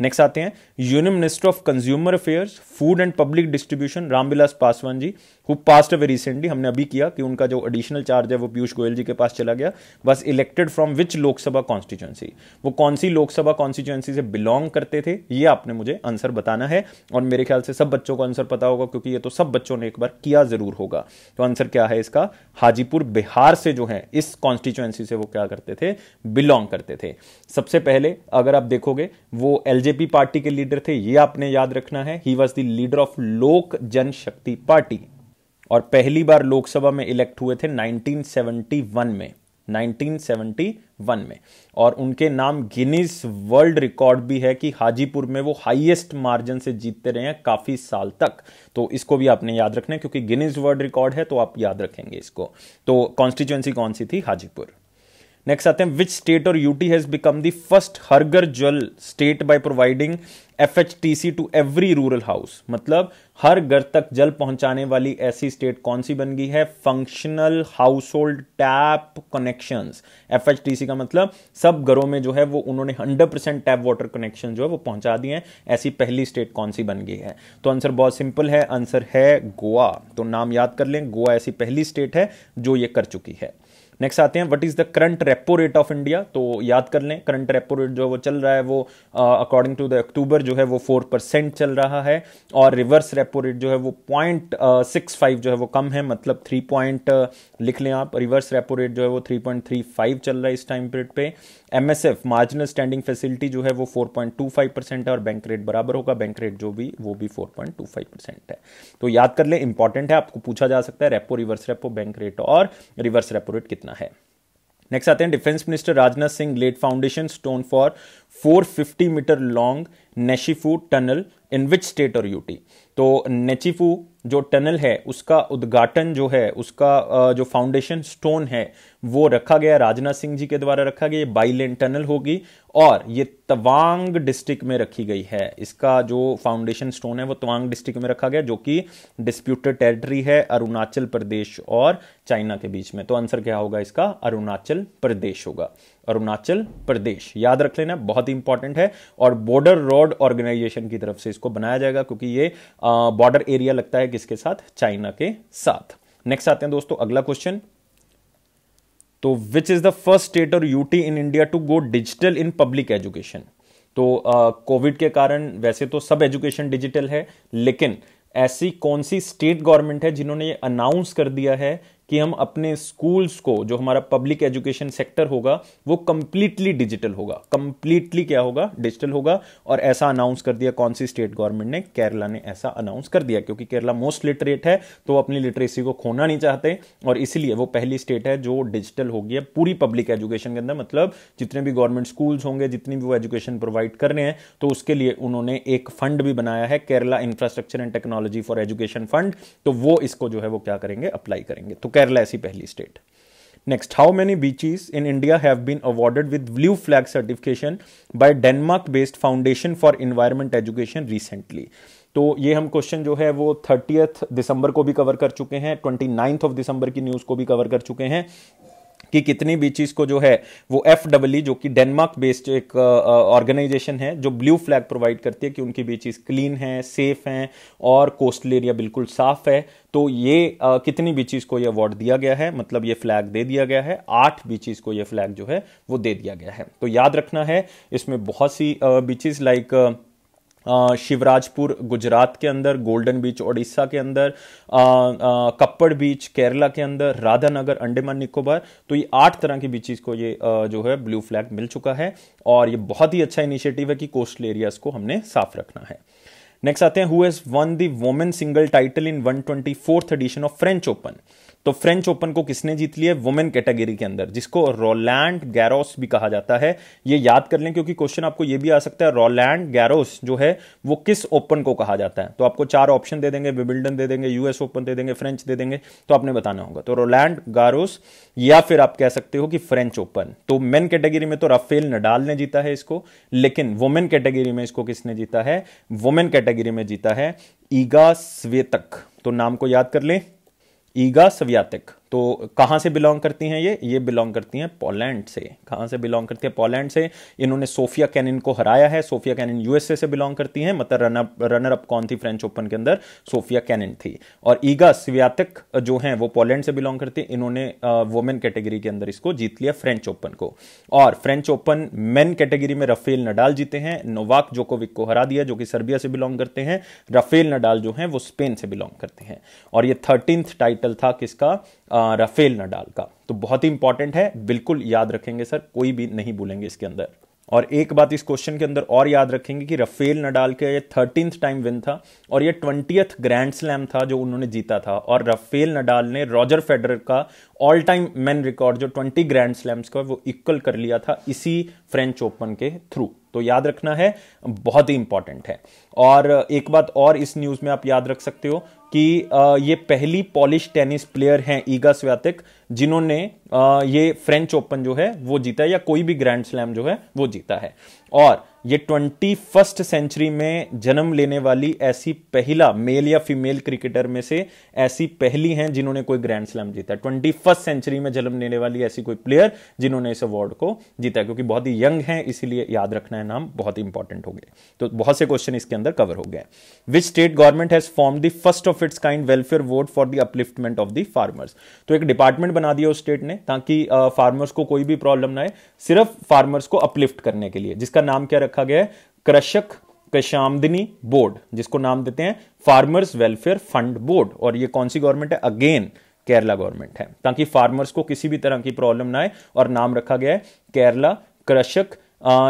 नेक्स्ट आते हैं union minister of consumer affairs food and public distribution Ram Vilas Paswan ji who passed away recently हमने अभी किया कि उनका जो एडिशनल चार्ज है वो पीयूष गोयल जी के पास चला गया बस elected from which Lok Sabha constituency वो कौन सी लोकसभा कॉन्स्टिट्यूंसी से बिलोंग करते थे ये आपने मुझे आंसर बताना है और मेरे ख्याल से सब बच्चों को आंसर पता होगा क्योंकि ये तो सब बच्चों ने एक बार किया जरूर होगा तो आंसर क्या है इसका हाजीपुर बिहार से जो है इस कॉन्स्टिट्यूएंसी से वो क्या करते थे बिलोंग करते थे सबसे पहले अगर आप देखोगे वो एलजेपी पार्टी के लीडर थे ये आपने याद रखना है he was the leader of Lok Janshakti party और पहली बार लोकसभा में इलेक्ट हुए थे 1971 में 1971 में और उनके नाम गिनीज वर्ल्ड रिकॉर्ड भी है कि हाजीपुर में वो हाईएस्ट मार्जिन से जीतते रहे हैं काफ़ी साल तक तो इसको भी आपने याद रखना है क्योंकि गिनीज वर्ल्ड रिकॉर्ड है तो आप याद रखेंगे इसको तो कॉन्स्टिट्यूएंसी कौन सी थी हाजीपुर नेक्स्ट आते हैं विच स्टेट और UT has become the first हरगर Jal state by providing F H T C to every rural house मतलब हर घर तक जल पहुंचाने वाली ऐसी स्टेट कौन सी बन गई है functional household tap connection F H T C का मतलब सब घरों में जो है वो उन्होंने hundred percent tap water connection जो है वो पहुंचा दिए हैं ऐसी पहली स्टेट कौन सी बन गई है तो आंसर बहुत सिंपल है आंसर है गोवा तो नाम याद कर लें गोवा ऐसी पहली स्टेट है जो ये कर चुकी है नेक्स्ट आते हैं what is the current repo rate of India तो याद कर लें करंट रेपो रेट जो वो चल रहा है वो अकॉर्डिंग टू द अक्टूबर जो है वो फोर परसेंट चल रहा है और रिवर्स रेपो रेट जो है वो पॉइंट सिक्स फाइव जो है वो कम है मतलब थ्री पॉइंट लिख लें आप रिवर्स रेपो रेट जो है वो थ्री पॉइंट थ्री फाइव चल रहा है इस टाइम पीरियड पे M S F marginal standing facility जो है वो four point two five percent है और बैंक रेट बराबर होगा बैंक रेट जो भी वो भी four point two five percent है तो याद कर लें इंपॉर्टेंट है आपको पूछा जा सकता है repo reverse repo bank rate और रिवर्स रेपो रेट कितना करना है नेक्स्ट आते हैं defence minister Rajnath Singh laid foundation stone for 450 metre long Nechiphu tunnel in which state और यूटी तो नेचिफू जो टनल है उसका उद्घाटन जो है उसका जो फाउंडेशन स्टोन है वो रखा गया राजनाथ सिंह जी के द्वारा रखा गया बाई लेन टनल होगी और ये तवांग डिस्ट्रिक्ट में रखी गई है इसका जो फाउंडेशन स्टोन है वो तवांग डिस्ट्रिक्ट में रखा गया जो कि डिस्प्यूटेड टेरिटरी है अरुणाचल प्रदेश और चाइना के बीच में तो आंसर क्या होगा इसका अरुणाचल प्रदेश होगा अरुणाचल प्रदेश याद रख लेना बहुत ही इंपॉर्टेंट है और बॉर्डर रोड ऑर्गेनाइजेशन की तरफ से इसको बनाया जाएगा क्योंकि ये बॉर्डर एरिया लगता है किसके साथ चाइना के साथ नेक्स्ट आते हैं दोस्तों अगला क्वेश्चन तो which is the first state और UT in India to go digital in public education तो कोविड uh, के कारण वैसे तो सब एजुकेशन डिजिटल है लेकिन ऐसी कौन सी स्टेट गवर्नमेंट है जिन्होंने ये अनाउंस कर दिया है कि हम अपने स्कूल्स को जो हमारा पब्लिक एजुकेशन सेक्टर होगा वो कंप्लीटली डिजिटल होगा कंप्लीटली क्या होगा डिजिटल होगा और ऐसा अनाउंस कर दिया कौन सी स्टेट गवर्नमेंट ने केरला ने ऐसा अनाउंस कर दिया क्योंकि केरला मोस्ट लिटरेट है तो अपनी लिटरेसी को खोना नहीं चाहते और इसलिए वो पहली स्टेट है जो डिजिटल होगी पूरी पब्लिक एजुकेशन के अंदर मतलब जितने भी गवर्नमेंट स्कूल्स होंगे जितनी भी वो एजुकेशन प्रोवाइड कर रहे हैं तो उसके लिए उन्होंने एक फंड भी बनाया है Kerala infrastructure and technology for education fund तो वो इसको जो है वो क्या करेंगे अप्लाई करेंगे तो केरला ऐसी पहली state next how many beaches in India have been awarded with blue flag certification by Denmark based foundation for environment education recently तो ये हम क्वेश्चन जो है वो थर्टियथ दिसंबर को भी कवर कर चुके हैं ट्वेंटी नाइन्थ ऑफ दिसंबर की न्यूज़ को भी कवर कर चुके हैं कि कितनी बीचीज को जो है वो एफ डब्ल्यू जो कि डेनमार्क बेस्ड एक ऑर्गेनाइजेशन है जो ब्लू फ्लैग प्रोवाइड करती है कि उनकी बीचीज क्लीन है सेफ हैं और कोस्टल एरिया बिल्कुल साफ है तो ये आ, कितनी बीचीज को ये अवार्ड दिया गया है मतलब ये फ्लैग दे दिया गया है आठ बीचीज को ये फ्लैग जो है वो दे दिया गया है तो याद रखना है इसमें बहुत सी बीचीज लाइक शिवराजपुर गुजरात के अंदर गोल्डन बीच ओडिशा के अंदर कप्पड़ बीच केरला के अंदर राधानगर अंडेमान निकोबार तो ये आठ तरह के बीचेस को ये आ, जो है ब्लू फ्लैग मिल चुका है और ये बहुत ही अच्छा इनिशिएटिव है कि कोस्टल एरियाज को हमने साफ रखना है नेक्स्ट आते हैं who has won the women single title in one twenty fourth edition of French Open तो फ्रेंच ओपन को किसने जीत लिया वुमेन कैटेगरी के अंदर जिसको रोलैंड गैरोस भी कहा जाता है ये याद कर लें क्योंकि क्वेश्चन आपको ये भी आ सकता है रोलैंड गैरोस जो है वो किस ओपन को कहा जाता है तो आपको चार ऑप्शन दे देंगे विबिल्डन दे देंगे यूएस ओपन दे देंगे फ्रेंच दे देंगे तो आपने बताना होगा तो रोलैंड गारोस या फिर आप कह सकते हो कि फ्रेंच ओपन तो मेन कैटेगरी में तो राफेल नडाल ने जीता है इसको लेकिन वुमेन कैटेगरी में इसको किसने जीता है वुमेन कैटेगरी कैटेगरी में जीता है ईगा स्वेतक तो नाम को याद कर लें ईगा स्व्यातक तो कहाँ से बिलोंग करती हैं ये ये बिलोंग करती हैं पोलैंड से कहाँ से बिलोंग करती है पोलैंड से इन्होंने सोफिया कैनिन को हराया है सोफिया कैनिन यूएसए से बिलोंग करती हैं मतलब रनर रनर अप कौन थी फ्रेंच ओपन के अंदर सोफिया कैनिन थी और ईगा स्व्यातक जो हैं वो पोलैंड से बिलोंग करती हैं इन्होंने वुमेन कैटेगरी के अंदर इसको जीत लिया फ्रेंच ओपन को और फ्रेंच ओपन मेन कैटेगरी में रफेल नडाल जीते हैं नोवाक जोकोविक को हरा दिया जो कि सर्बिया से बिलोंग करते हैं रफेल नडाल जो हैं वो स्पेन से बिलोंग करते हैं और ये थर्टींथ टाइटल था किसका राफेल नडाल का तो बहुत ही इंपॉर्टेंट है बिल्कुल याद रखेंगे सर कोई भी नहीं भूलेंगे इसके अंदर और एक बात इस क्वेश्चन के अंदर और याद रखेंगे कि रफेल नडाल का ये थर्टीन टाइम विन था और ये ट्वेंटियथ ग्रैंड स्लैम था जो उन्होंने जीता था और रफेल नडाल ने रॉजर फेडरर का ऑल टाइम मैन रिकॉर्ड जो ट्वेंटी ग्रैंड स्लैम्स का वो इक्वल कर लिया था इसी फ्रेंच ओपन के थ्रू तो याद रखना है बहुत ही इंपॉर्टेंट है और एक बात और इस न्यूज़ में आप याद रख सकते हो कि ये पहली पॉलिश टेनिस प्लेयर हैं ईगा स्वातिक जिन्होंने ये फ्रेंच ओपन जो है वो जीता है या कोई भी ग्रैंड स्लैम जो है वो जीता है और ये ट्वेंटी फर्स्ट सेंचुरी में जन्म लेने वाली ऐसी पहला मेल या फीमेल क्रिकेटर में से ऐसी पहली हैं जिन्होंने कोई ग्रैंड स्लैम जीता ट्वेंटी फर्स्ट सेंचुरी में जन्म लेने वाली ऐसी कोई प्लेयर जिन्होंने इस अवार्ड को जीता क्योंकि बहुत ही यंग हैं इसीलिए याद रखना है नाम बहुत ही इंपॉर्टेंट हो गए तो बहुत से क्वेश्चन इसके अंदर कवर हो गए which state government has form the first of its kind welfare वोट for the upliftment of the farmers तो एक डिपार्टमेंट बना दिया उस स्टेट ने ताकि फार्मर्स को कोई भी प्रॉब्लम ना आए सिर्फ फार्मर्स को अपलिफ्ट करने के लिए जिसका नाम क्या रखा रखा गया है कृषक कशामदनी बोर्ड जिसको नाम देते हैं फार्मर्स वेलफेयर फंड बोर्ड और ये कौन सी गवर्नमेंट है अगेन केरला गवर्नमेंट है ताकि फार्मर्स को किसी भी तरह की प्रॉब्लम ना आए और नाम रखा गया है केरला कृषक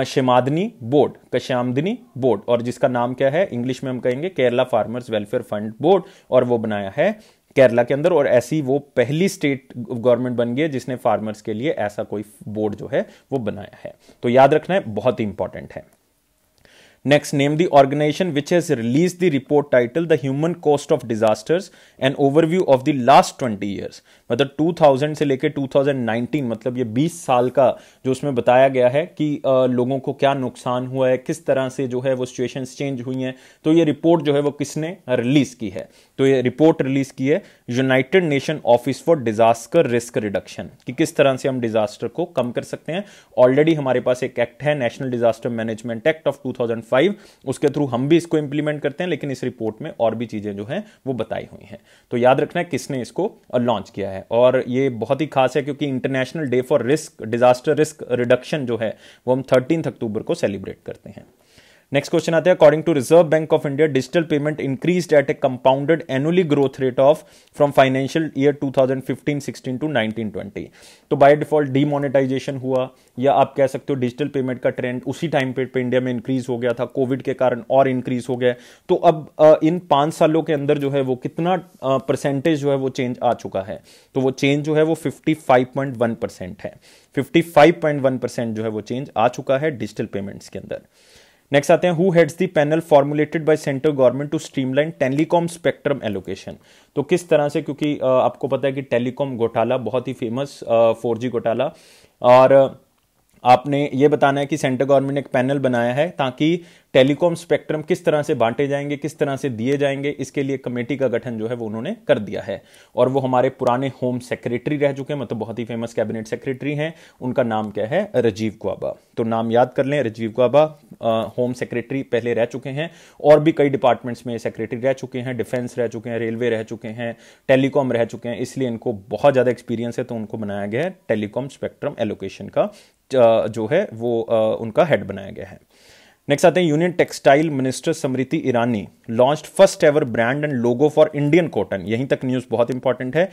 शमादनी बोर्ड कश्यामदनी बोर्ड और जिसका नाम क्या है इंग्लिश में हम कहेंगे Kerala farmers welfare fund board और वो बनाया है केरला के अंदर और ऐसी वो पहली स्टेट गवर्नमेंट बन गई है जिसने फार्मर्स के लिए ऐसा कोई बोर्ड जो है वो बनाया है तो याद रखना है बहुत ही इंपॉर्टेंट है Next, name the organization which has released the report title The Human Cost of Disasters, an overview of the last 20 years. मतलब 2000 से लेकर 2019 मतलब ये 20 साल का जो उसमें बताया गया है कि आ, लोगों को क्या नुकसान हुआ है किस तरह से जो है वो सिचुएशन चेंज हुई हैं तो ये रिपोर्ट जो है वो किसने रिलीज की है तो ये रिपोर्ट रिलीज की है United Nation Office for Disaster risk Reduction कि किस तरह से हम डिजास्टर को कम कर सकते हैं ऑलरेडी हमारे पास एक एक्ट है National Disaster Management Act of two five उसके थ्रू हम भी इसको इंप्लीमेंट करते हैं लेकिन इस रिपोर्ट में और भी चीज़ें जो है वो बताई हुई हैं तो याद रखना है किसने इसको लॉन्च किया है और ये बहुत ही खास है क्योंकि International Day for risk disaster risk reduction जो है वो हम थर्टीन अक्टूबर को सेलिब्रेट करते हैं नेक्स्ट क्वेश्चन आते हैं according to Reserve Bank of India digital payment increase at a compounded annually growth rate of from financial year 2015-16 to 20 तो बाय डिफॉल्ट डीमोनेटाइजेशन हुआ या आप कह सकते हो डिजिटल पेमेंट का ट्रेंड उसी टाइम पे, पे इंडिया में इंक्रीज हो गया था कोविड के कारण और इंक्रीज हो गया तो अब इन पांच सालों के अंदर जो है वो कितना परसेंटेज जो है वो चेंज आ चुका है तो वो चेंज जो है वो फिफ्टी परसेंट है फिफ्टी परसेंट जो है वो चेंज आ चुका है डिजिटल पेमेंट्स के अंदर नेक्स्ट आते हैं who heads the panel formulated by central government to streamline telecom spectrum allocation तो किस तरह से क्योंकि आपको पता है कि टेलीकॉम घोटाला बहुत ही फेमस फोर जी घोटाला और आपने ये बताना है कि सेंट्रल गवर्नमेंट ने एक पैनल बनाया है ताकि टेलीकॉम स्पेक्ट्रम किस तरह से बांटे जाएंगे किस तरह से दिए जाएंगे इसके लिए कमेटी का गठन जो है वो उन्होंने कर दिया है और वो हमारे पुराने होम सेक्रेटरी रह चुके हैं मतलब बहुत ही फेमस कैबिनेट सेक्रेटरी हैं उनका नाम क्या है राजीव गुआबा तो नाम याद कर लें राजीव ग्वाबा होम सेक्रेटरी पहले रह चुके हैं और भी कई डिपार्टमेंट्स में सेक्रेटरी रह चुके हैं डिफेंस रह चुके हैं रेलवे रह चुके हैं टेलीकॉम रह चुके हैं इसलिए इनको बहुत ज़्यादा एक्सपीरियंस है तो उनको बनाया गया है टेलीकॉम स्पेक्ट्रम एलोकेशन का जो है वो उनका हेड बनाया गया है नेक्स्ट आते हैं union textile minister Smriti Irani launch first ever brand and logo for Indian cotton यहीं तक न्यूज बहुत इंपॉर्टेंट है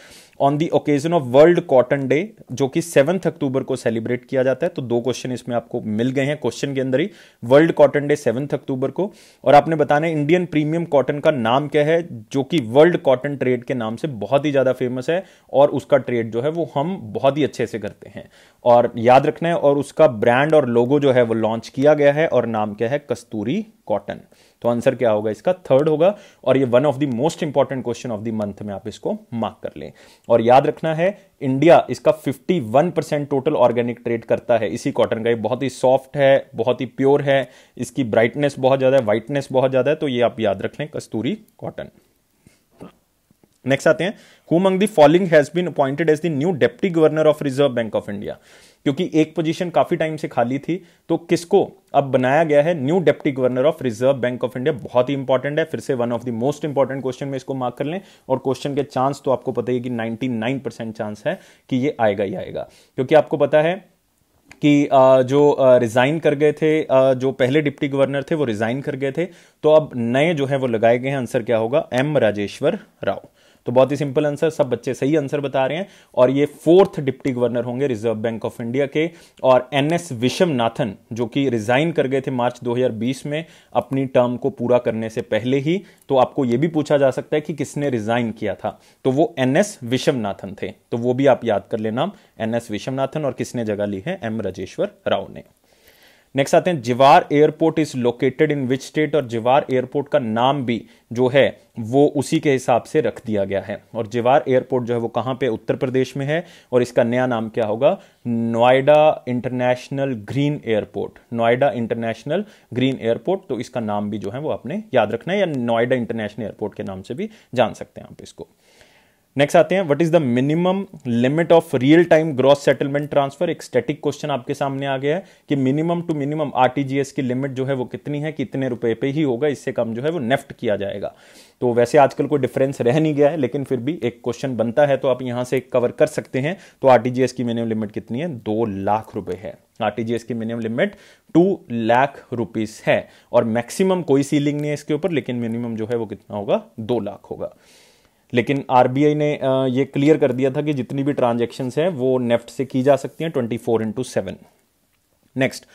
on the occasion of world cotton day जो कि सेवंथ अक्टूबर को सेलिब्रेट किया जाता है तो दो क्वेश्चन इसमें आपको मिल गए हैं क्वेश्चन के अंदर ही world cotton day seventh October को और आपने बताना है इंडियन प्रीमियम कॉटन का नाम क्या है जो कि वर्ल्ड कॉटन ट्रेड के नाम से बहुत ही ज्यादा फेमस है और उसका ट्रेड जो है वो हम बहुत ही अच्छे से करते हैं और याद रखना है और उसका ब्रांड और लोगो जो है वो लॉन्च किया गया है और नाम क्या है कस्तूरी कॉटन तो आंसर क्या होगा इसका थर्ड होगा और ये one of the most important question of the month में आप इसको मार्क कर लें और याद रखना है इंडिया इसका 51 परसेंट टोटल ऑर्गेनिक ट्रेड करता है इसी कॉटन का ये बहुत ही सॉफ्ट है बहुत ही प्योर है इसकी ब्राइटनेस बहुत ज़्यादा है वाइटनेस बहुत ज़्यादा है तो ये आप याद रख लें कस्तूरी कॉटन नेक्स्ट आते हैं who among the following has been appointed as the new deputy governor of Reserve Bank of India क्योंकि एक पोजीशन काफी टाइम से खाली थी तो किसको अब बनाया गया है new deputy governor of Reserve Bank of India बहुत ही इंपॉर्टेंट है फिर से one of the most important question में इसको मार्क कर लें और क्वेश्चन के चांस तो आपको पता ही कि 99 परसेंट चांस है कि ये आएगा ही आएगा क्योंकि आपको पता है कि जो रिज़ाइन कर गए थे जो पहले डिप्टी गवर्नर थे वो रिज़ाइन कर गए थे तो अब नए जो है वो लगाए गए हैं आंसर क्या होगा एम राजेश्वर राव तो बहुत ही सिंपल आंसर सब बच्चे सही आंसर बता रहे हैं और ये फोर्थ डिप्टी गवर्नर होंगे रिजर्व बैंक ऑफ इंडिया के और एन एस विश्वनाथन जो कि रिजाइन कर गए थे मार्च 2020 में अपनी टर्म को पूरा करने से पहले ही तो आपको ये भी पूछा जा सकता है कि किसने रिजाइन किया था तो वो एन एस विश्वनाथन थे तो वो भी आप याद कर लेना एन एस विश्वनाथन और किसने जगह ली है एम राजेश्वर राव ने नेक्स्ट आते हैं Jewar airport is located in which state और जिवार एयरपोर्ट का नाम भी जो है वो उसी के हिसाब से रख दिया गया है और जिवार एयरपोर्ट जो है वो कहाँ पे उत्तर प्रदेश में है और इसका नया नाम क्या होगा Noida international green airport Noida international green airport तो इसका नाम भी जो है वो आपने याद रखना है या नोएडा इंटरनेशनल एयरपोर्ट के नाम से भी जान सकते हैं आप इसको नेक्स्ट आते हैं what is the minimum limit of real time gross settlement transfer एक स्टैटिक क्वेश्चन आपके सामने आ गया है कि मिनिमम टू मिनिमम आरटीजीएस की लिमिट जो है वो कितनी है कितने रुपए पे ही होगा इससे कम जो है वो नेफ्ट किया जाएगा तो वैसे आजकल कोई डिफरेंस रह नहीं गया है लेकिन फिर भी एक क्वेश्चन बनता है तो आप यहां से कवर कर सकते हैं तो आरटीजीएस की मिनिमम लिमिट कितनी है दो लाख रुपए है आरटीजीएस की minimum limit two lakh rupees है और मैक्सिमम कोई सीलिंग नहीं है इसके ऊपर लेकिन मिनिमम जो है वो कितना होगा दो लाख होगा लेकिन आर ने ये क्लियर कर दिया था कि जितनी भी ट्रांजेक्शन हैं वो नेफ्ट से की जा सकती हैं twenty four into seven next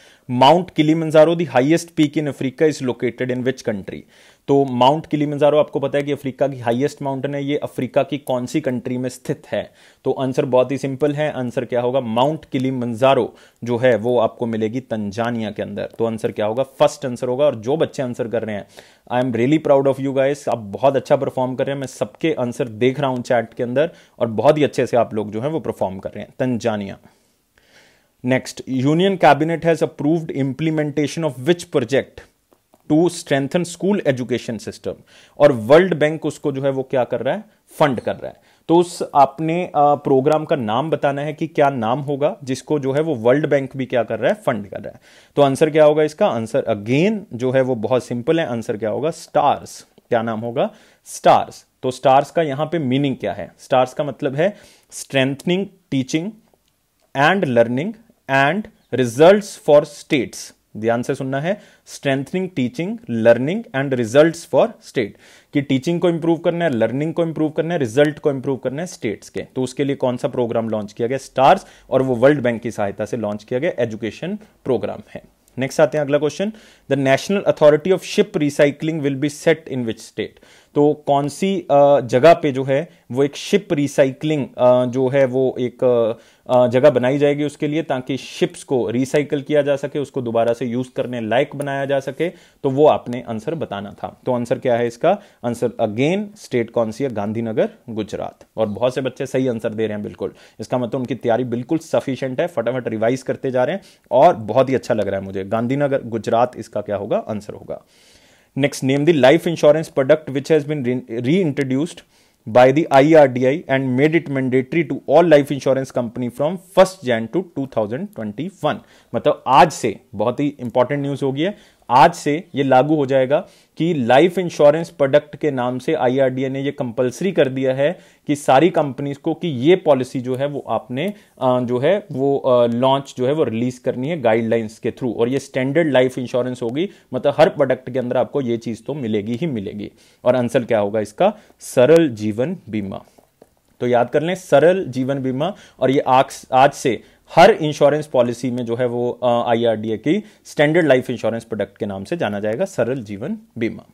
Mount Kilimanjaro highest peak in Africa is located in which country तो माउंट किलीमंजारो आपको पता है कि अफ्रीका की हाईएस्ट माउंटेन है ये अफ्रीका की कौन सी कंट्री में स्थित है तो आंसर बहुत ही सिंपल है आंसर क्या होगा माउंट किलीमंजारो जो है वो आपको मिलेगी तंजानिया के अंदर तो आंसर क्या होगा फर्स्ट आंसर होगा और जो बच्चे आंसर कर रहे हैं I am really proud of you guys आप बहुत अच्छा परफॉर्म कर रहे हैं मैं सबके आंसर देख रहा हूँ चैट के अंदर और बहुत ही अच्छे से आप लोग जो है वो परफॉर्म कर रहे हैं Tanzania next union cabinet has approved implementation of which project to strengthen school education system और वर्ल्ड बैंक उसको जो है वो क्या कर रहा है फंड कर रहा है तो उस आपने प्रोग्राम का नाम बताना है कि क्या नाम होगा जिसको जो है वो वर्ल्ड बैंक भी क्या कर रहा है फंड कर रहा है तो आंसर क्या होगा इसका आंसर अगेन जो है वो बहुत सिंपल है आंसर क्या होगा स्टार्स क्या नाम होगा स्टार्स तो स्टार्स का यहां पे मीनिंग क्या है स्टार्स का मतलब है strengthening teaching and learning and results for states ध्यान से सुनना है strengthening teaching learning and result for state कि टीचिंग को इंप्रूव करना है लर्निंग को इंप्रूव करना है रिजल्ट को इंप्रूव करना है स्टेट्स के तो उसके लिए कौन सा प्रोग्राम लॉन्च किया गया स्टार्स और वो वर्ल्ड बैंक की सहायता से लॉन्च किया गया एजुकेशन प्रोग्राम है नेक्स्ट आते हैं अगला question the national authority of ship recycling will be set in which state तो कौन सी जगह पे जो है वो एक शिप रिसाइकलिंग जो है वो एक जगह बनाई जाएगी उसके लिए ताकि शिप्स को रिसाइकल किया जा सके उसको दोबारा से यूज करने लायक बनाया जा सके तो वो आपने आंसर बताना था तो आंसर क्या है इसका आंसर अगेन स्टेट कौन सी है गांधीनगर गुजरात और बहुत से बच्चे सही आंसर दे रहे हैं बिल्कुल इसका मतलब उनकी तैयारी बिल्कुल सफिशियंट है फटाफट रिवाइज करते जा रहे हैं और बहुत ही अच्छा लग रहा है मुझे गांधीनगर गुजरात इसका क्या होगा आंसर होगा next name the life insurance product which has been reintroduced by the IRDAI and made it mandatory to all life insurance company from 1st Jan to 2021 मतलब आज से बहुत ही इंपॉर्टेंट न्यूज होगी है आज से ये लागू हो जाएगा कि लाइफ इंश्योरेंस प्रोडक्ट के नाम से आई ने ये कंपलसरी कर दिया है कि सारी कंपनीज को कि ये पॉलिसी जो है वो आपने जो है वो लॉन्च जो है वो रिलीज करनी है गाइडलाइंस के थ्रू और ये स्टैंडर्ड लाइफ इंश्योरेंस होगी मतलब हर प्रोडक्ट के अंदर आपको ये चीज़ तो मिलेगी ही मिलेगी और आंसर क्या होगा इसका सरल जीवन बीमा तो याद कर लें सरल जीवन बीमा और ये आज से हर इंश्योरेंस पॉलिसी में जो है वो आईआरडीए की स्टैंडर्ड लाइफ इंश्योरेंस प्रोडक्ट के नाम से जाना जाएगा सरल जीवन बीमा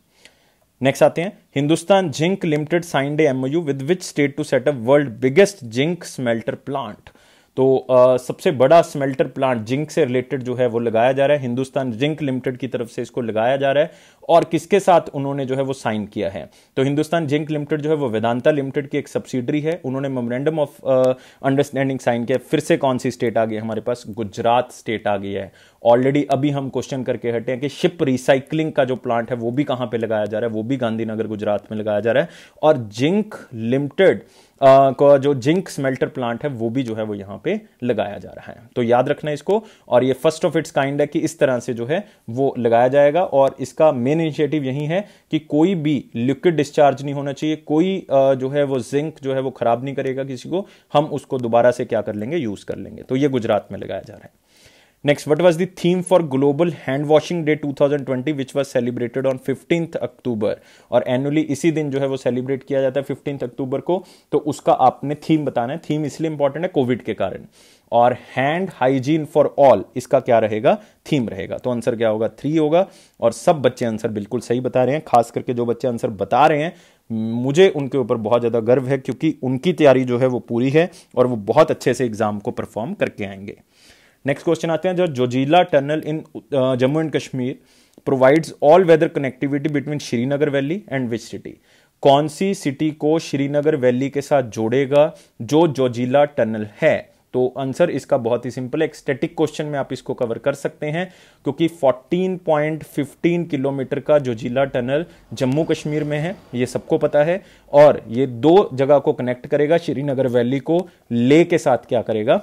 नेक्स्ट आते हैं Hindustan zinc limited signed MOU with which state to setup world biggest zinc smelter plant तो आ, सबसे बड़ा स्मेल्टर प्लांट जिंक से रिलेटेड जो है वो लगाया जा रहा है हिंदुस्तान जिंक लिमिटेड की तरफ से इसको लगाया जा रहा है और किसके साथ उन्होंने जो है वो साइन किया है तो हिंदुस्तान जिंक लिमिटेड जो है वो वेदांता लिमिटेड की एक सब्सिडरी है उन्होंने मेमोरेंडम ऑफ अंडरस्टैंडिंग साइन किया फिर से कौन सी स्टेट आ गई हमारे पास गुजरात स्टेट आ गई है ऑलरेडी अभी हम क्वेश्चन करके हटे हैं कि शिप रिसाइकलिंग का जो प्लांट है वो भी कहाँ पे लगाया जा रहा है वो भी गांधीनगर गुजरात में लगाया जा रहा है और जिंक लिमिटेड का जो जिंक स्मेल्टर प्लांट है वो भी जो है वो यहां पे लगाया जा रहा है तो याद रखना इसको और ये फर्स्ट ऑफ इट्स काइंड है कि इस तरह से जो है वो लगाया जाएगा और इसका मेन इनिशिएटिव यही है कि कोई भी लिक्विड डिस्चार्ज नहीं होना चाहिए कोई जो है वो जिंक जो है वो खराब नहीं करेगा किसी को हम उसको दोबारा से क्या कर लेंगे यूज कर लेंगे तो ये गुजरात में लगाया जा रहा है next what was the theme for global hand washing day 2020 which was celebrated on 15th October और एनुअली इसी दिन जो है वो सेलिब्रेट किया जाता है 15th अक्टूबर को तो उसका आपने थीम बताना है थीम इसलिए इंपॉर्टेंट है कोविड के कारण और हैंड हाइजीन फॉर ऑल इसका क्या रहेगा थीम रहेगा तो आंसर क्या होगा थ्री होगा और सब बच्चे आंसर बिल्कुल सही बता रहे हैं खास करके जो बच्चे आंसर बता रहे हैं मुझे उनके ऊपर बहुत ज़्यादा गर्व है क्योंकि उनकी तैयारी जो है वो पूरी है और वो बहुत अच्छे से एग्ज़ाम को परफॉर्म करके आएंगे नेक्स्ट क्वेश्चन आते हैं जो Zojila tunnel in Jammu and Kashmir provides all weather connectivity between Srinagar valley and which city कौन सी सिटी को श्रीनगर वैली के साथ जोड़ेगा जो जोजीला टनल है तो आंसर इसका बहुत ही सिंपल है एक क्वेश्चन में आप इसको कवर कर सकते हैं क्योंकि 14.15 किलोमीटर का जो जिला टनल जम्मू कश्मीर में है ये सबको पता है और ये दो जगह को कनेक्ट करेगा श्रीनगर वैली को ले के साथ क्या करेगा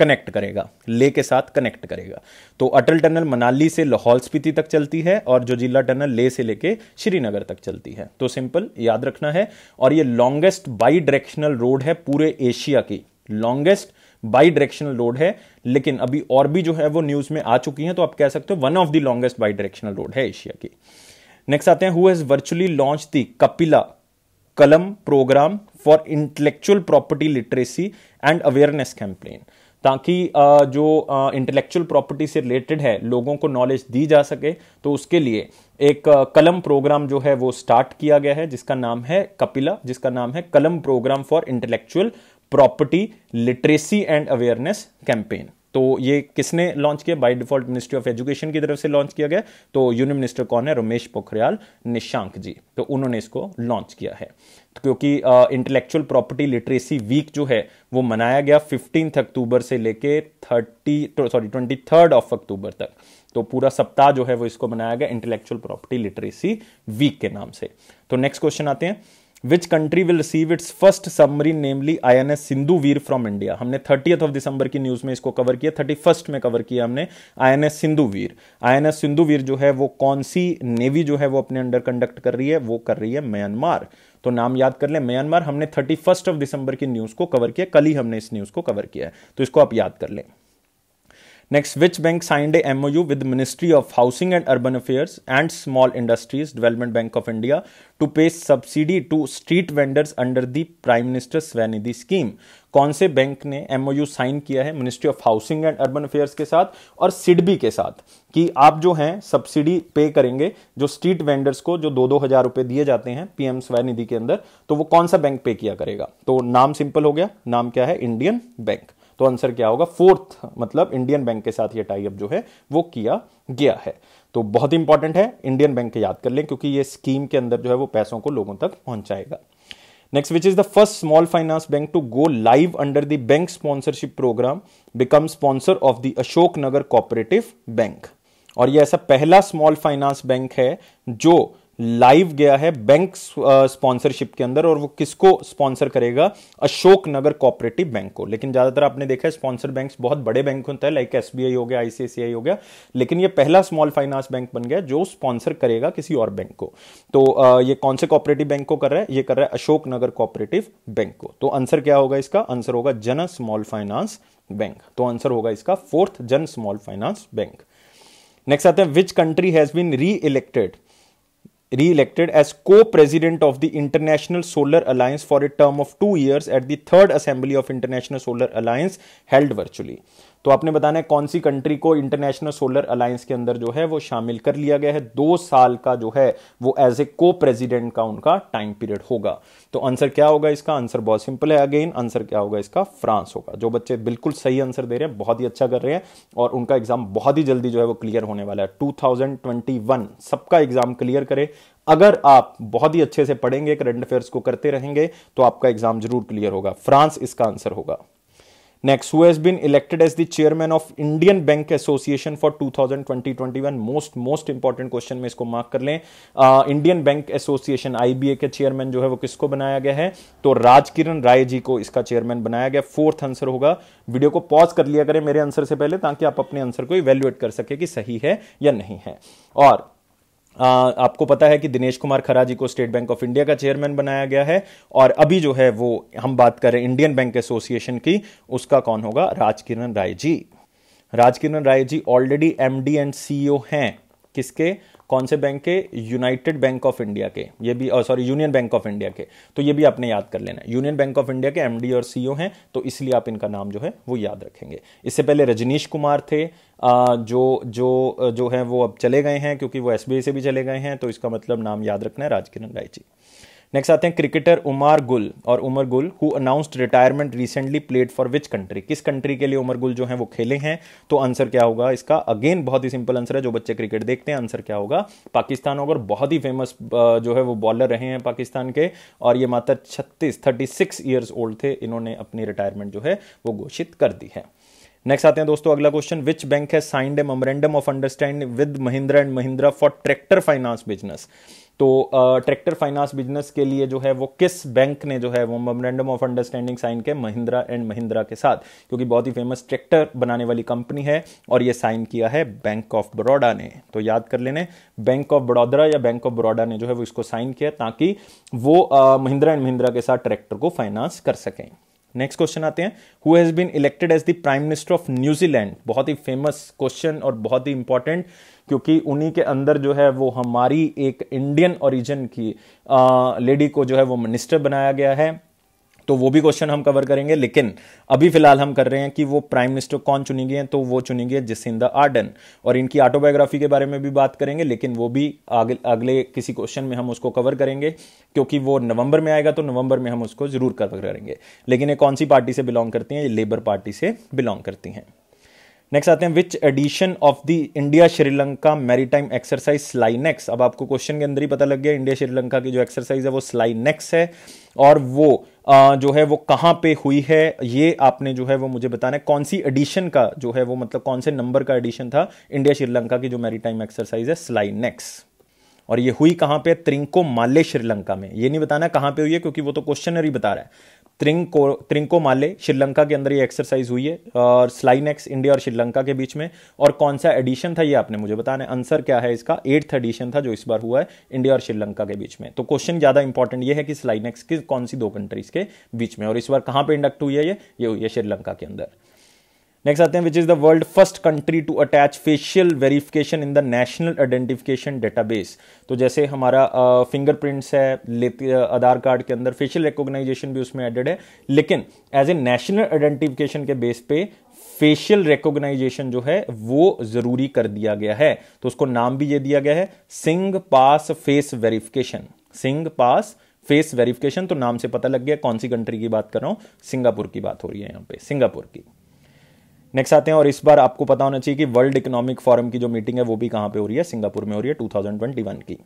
कनेक्ट करेगा ले के साथ कनेक्ट करेगा तो अटल टनल मनाली से लाहौल स्पीति तक चलती है और जोजिला टनल ले से लेके श्रीनगर तक चलती है तो सिंपल याद रखना है और ये लॉन्गेस्ट बाई डायरेक्शनल रोड है पूरे एशिया की लॉन्गेस्ट बाई डायरेक्शनल रोड है लेकिन अभी और भी जो है वो न्यूज में आ चुकी है तो आप कह सकते हो one of the longest bidirectional road है एशिया की नेक्स्ट आते हैं who has virtually launch the Kapila Kalam program for intellectual property literacy and awareness campaign ताकि जो इंटेलेक्चुअल प्रॉपर्टी से रिलेटेड है लोगों को नॉलेज दी जा सके तो उसके लिए एक कलम प्रोग्राम जो है वो स्टार्ट किया गया है जिसका नाम है कपिला जिसका नाम है Kalam program for intellectual property literacy and awareness campaign तो ये किसने लॉन्च किया by default ministry of education की तरफ से लॉन्च किया गया तो यूनियन मिनिस्टर कौन है रमेश पोखरियाल निशांक जी तो उन्होंने इसको लॉन्च किया है तो क्योंकि इंटेलेक्चुअल प्रॉपर्टी लिटरेसी वीक जो है वो मनाया गया फिफ्टींथ अक्टूबर से लेके thirty sorry twenty third of October तक तो पूरा सप्ताह जो है वो इसको मनाया गया इंटेलेक्चुअल प्रॉपर्टी लिटरेसी वीक के नाम से तो नेक्स्ट क्वेश्चन आते हैं which country will receive its first submarine namely I N S Sindhu Vir from India हमने थर्टीथ ऑफ दिसंबर की न्यूज में इसको कवर किया थर्टी फर्स्ट में कवर किया हमने I N S Sindhu Vir I N S Sindhu Vir जो है वो कौन सी नेवी जो है वो अपने अंडर कंडक्ट कर रही है वो कर रही है म्यांमार तो नाम याद कर लें म्यांमार हमने थर्टी फर्स्ट ऑफ दिसंबर की न्यूज को कवर किया कल ही हमने इस न्यूज को कवर किया है तो इसको आप याद कर लें next which bank signed a M O U with ministry of housing and urban affairs and small industries development bank of India to pay subsidy to street vendors under the prime minister Svanidhi scheme कौन से बैंक ने यू साइन किया है ministry of housing and urban affairs के साथ और सिडबी के साथ कि आप जो हैं सब्सिडी पे करेंगे जो स्ट्रीट वेंडर्स को जो दो दो हजार रुपए दिए जाते हैं पीएम स्वनिधि के अंदर तो वो कौन सा बैंक पे किया करेगा तो नाम सिंपल हो गया नाम क्या है इंडियन बैंक तो आंसर क्या होगा फोर्थ मतलब इंडियन बैंक के साथ ये टाइप जो है वो किया गया है तो बहुत इंपॉर्टेंट है इंडियन बैंक याद कर लें क्योंकि ये स्कीम के अंदर जो है वो पैसों को लोगों तक पहुंचाएगा next which is the first small finance bank to go live under the bank sponsorship program become sponsor of the Ashok Nagar cooperative bank और ये ऐसा पहला स्मॉल फाइनेंस बैंक है जो लाइव गया है बैंक स्पॉन्सरशिप के अंदर और वो किसको स्पॉन्सर करेगा अशोक नगर कोऑपरेटिव बैंक को लेकिन ज्यादातर आपने देखा है स्पॉन्सर बैंक बहुत बड़े बैंक होते हैं लाइक एसबीआई हो गया आईसीआईसीआई हो गया लेकिन ये पहला स्मॉल फाइनेंस बैंक बन गया जो स्पॉन्सर करेगा किसी और बैंक को तो ये कौन से कॉपरेटिव बैंक को कर रहा है ये कर रहा है अशोक नगर कॉपरेटिव बैंक को तो आंसर क्या होगा इसका आंसर होगा जन स्मॉल फाइनेंस बैंक तो आंसर होगा इसका फोर्थ जन स्मॉल फाइनेंस बैंक नेक्स्ट आते हैं which country has been reelected re-elected as co-president of the International Solar Alliance for a term of two years at the Third Assembly of International Solar Alliance held virtually. तो आपने बताना है कौन सी कंट्री को इंटरनेशनल सोलर अलायंस के अंदर जो है वो शामिल कर लिया गया है दो साल का जो है वो एज ए को प्रेजिडेंट का उनका टाइम पीरियड होगा तो आंसर क्या होगा इसका आंसर बहुत सिंपल है अगेन आंसर क्या होगा इसका फ्रांस होगा जो बच्चे बिल्कुल सही आंसर दे रहे हैं बहुत ही अच्छा कर रहे हैं और उनका एग्जाम बहुत ही जल्दी जो है वो क्लियर होने वाला है टू सबका एग्जाम क्लियर करें अगर आप बहुत ही अच्छे से पढ़ेंगे करंट अफेयर्स को करते रहेंगे तो आपका एग्जाम जरूर क्लियर होगा फ्रांस इसका आंसर होगा been elected has been chairman of Indian bank association for two thousand twenty twenty one most most important question में इसको मार्क कर लें इंडियन बैंक एसोसिएशन आईबीए के चेयरमैन जो है वो किसको बनाया गया है तो राजकिरण राय जी को इसका चेयरमैन बनाया गया फोर्थ आंसर होगा वीडियो को पॉज कर लिया करें मेरे आंसर से पहले ताकि आप अपने आंसर को इवेल्युएट कर सके कि सही है या नहीं है और आपको पता है कि दिनेश कुमार खरा जी को स्टेट बैंक ऑफ इंडिया का चेयरमैन बनाया गया है और अभी जो है वो हम बात करें इंडियन बैंक एसोसिएशन की उसका कौन होगा Rajkiran Rai ji Rajkiran Rai ji already MD and CEO हैं किसके कौन से बैंक के यूनाइटेड बैंक ऑफ इंडिया के ये भी sorry Union Bank of India के तो ये भी आपने याद कर लेना है यूनियन बैंक ऑफ इंडिया के एमडी और सीईओ e हैं तो इसलिए आप इनका नाम जो है वो याद रखेंगे इससे पहले रजनीश कुमार थे जो जो जो है वो अब चले गए हैं क्योंकि वो एस से भी चले गए हैं तो इसका मतलब नाम याद रखना है राजकिरण राय जी नेक्स्ट आते हैं क्रिकेटर उमर गुल और Umar Gul who announced retirement recently played for which country किस कंट्री के लिए उमर गुल जो है वो खेले हैं तो आंसर क्या होगा इसका अगेन बहुत ही सिंपल आंसर है जो बच्चे क्रिकेट देखते हैं आंसर क्या होगा पाकिस्तान होगा और बहुत ही फेमस जो है वो बॉलर रहे हैं पाकिस्तान के और ये मात्र छत्तीस थर्टी सिक्स ईयर्स ओल्ड थे इन्होंने अपनी रिटायरमेंट जो है वो घोषित कर दी है नेक्स्ट आते हैं दोस्तों अगला क्वेश्चन विच बैंक है signed a memorandum of understand with Mahindra and Mahindra for tractor finance business तो ट्रैक्टर फाइनेंस बिजनेस के लिए जो है वो किस बैंक ने जो है वो मेमोरेंडम ऑफ अंडरस्टैंडिंग साइन के महिंद्रा एंड महिंद्रा के साथ क्योंकि बहुत ही फेमस ट्रैक्टर बनाने वाली कंपनी है और ये साइन किया है बैंक ऑफ बड़ौदा ने तो याद कर लेने बैंक ऑफ बड़ौदा या बैंक ऑफ बड़ौदा ने जो है वो इसको साइन किया ताकि वो महिंद्रा एंड महिंद्रा के साथ ट्रैक्टर को फाइनेंस कर सकें नेक्स्ट क्वेश्चन आते हैं who has been elected as the prime minister of New Zealand बहुत ही फेमस क्वेश्चन और बहुत ही इंपॉर्टेंट क्योंकि उन्हीं के अंदर जो है वो हमारी एक इंडियन ओरिजिन की लेडी को जो है वो मिनिस्टर बनाया गया है तो वो भी क्वेश्चन हम कवर करेंगे लेकिन अभी फिलहाल हम कर रहे हैं कि वो प्राइम मिनिस्टर कौन चुनेंगे हैं तो वो चुनेंगे गई जसिंदा आर्डन और इनकी ऑटोबायोग्राफी के बारे में भी बात करेंगे लेकिन वो भी अगले किसी क्वेश्चन में हम उसको कवर करेंगे क्योंकि वो नवंबर में आएगा तो नवंबर में हम उसको जरूर कवर करेंगे लेकिन ये कौन सी पार्टी से बिलोंग करती हैं ये लेबर पार्टी से बिलोंग करती हैं नेक्स्ट आते हैं which edition of the India Sri Lanka maritime exercise SLINEX अब आपको क्वेश्चन के अंदर ही पता लग गया इंडिया श्रीलंका की जो एक्सरसाइज है वो स्लाइनेक्स है और वो आ, जो है वो कहाँ पे हुई है ये आपने जो है वो मुझे बताना है कौन सी एडिशन का जो है वो मतलब कौन से नंबर का एडिशन था इंडिया श्रीलंका की जो मैरीटाइम एक्सरसाइज है स्लाइनेक्स और ये हुई कहां पे त्रिंको माले श्रीलंका में ये नहीं बताना कहां पे हुई है क्योंकि वो तो क्वेश्चनर ही बता रहा है त्रिंको त्रिंको माले श्रीलंका के अंदर ये एक्सरसाइज हुई है और स्लाइनेक्स इंडिया और श्रीलंका के बीच में और कौन सा एडिशन था ये आपने मुझे बताना है आंसर क्या है इसका एट्थ एडिशन था जो इस बार हुआ है इंडिया और श्रीलंका के बीच में तो क्वेश्चन ज़्यादा इंपॉर्टेंट ये है कि स्लाइनेक्स की कौन सी दो कंट्रीज के बीच में और इस बार कहाँ पर इंडक्ट हुई है ये ये हुई है श्रीलंका के अंदर नेक्स्ट आते हैं which is the world first country to attach facial verification in the national identification database तो जैसे हमारा फिंगरप्रिंट्स है लेते आधार कार्ड के अंदर फेशियल रिकॉग्नाइजेशन भी उसमें एडेड है लेकिन एज ए नेशनल आइडेंटिफिकेशन के बेस पे फेशियल रिकॉग्नाइजेशन जो है वो जरूरी कर दिया गया है तो उसको नाम भी ये दिया गया है SingPass face verification SingPass face verification तो नाम से पता लग गया कौन सी कंट्री की बात कर रहा हूं सिंगापुर की बात हो रही है यहां पे सिंगापुर की नेक्स्ट आते हैं और इस बार आपको पता होना चाहिए कि वर्ल्ड इकोनॉमिक फोरम की जो मीटिंग है वो भी कहाँ पे हो रही है सिंगापुर में हो रही है वन की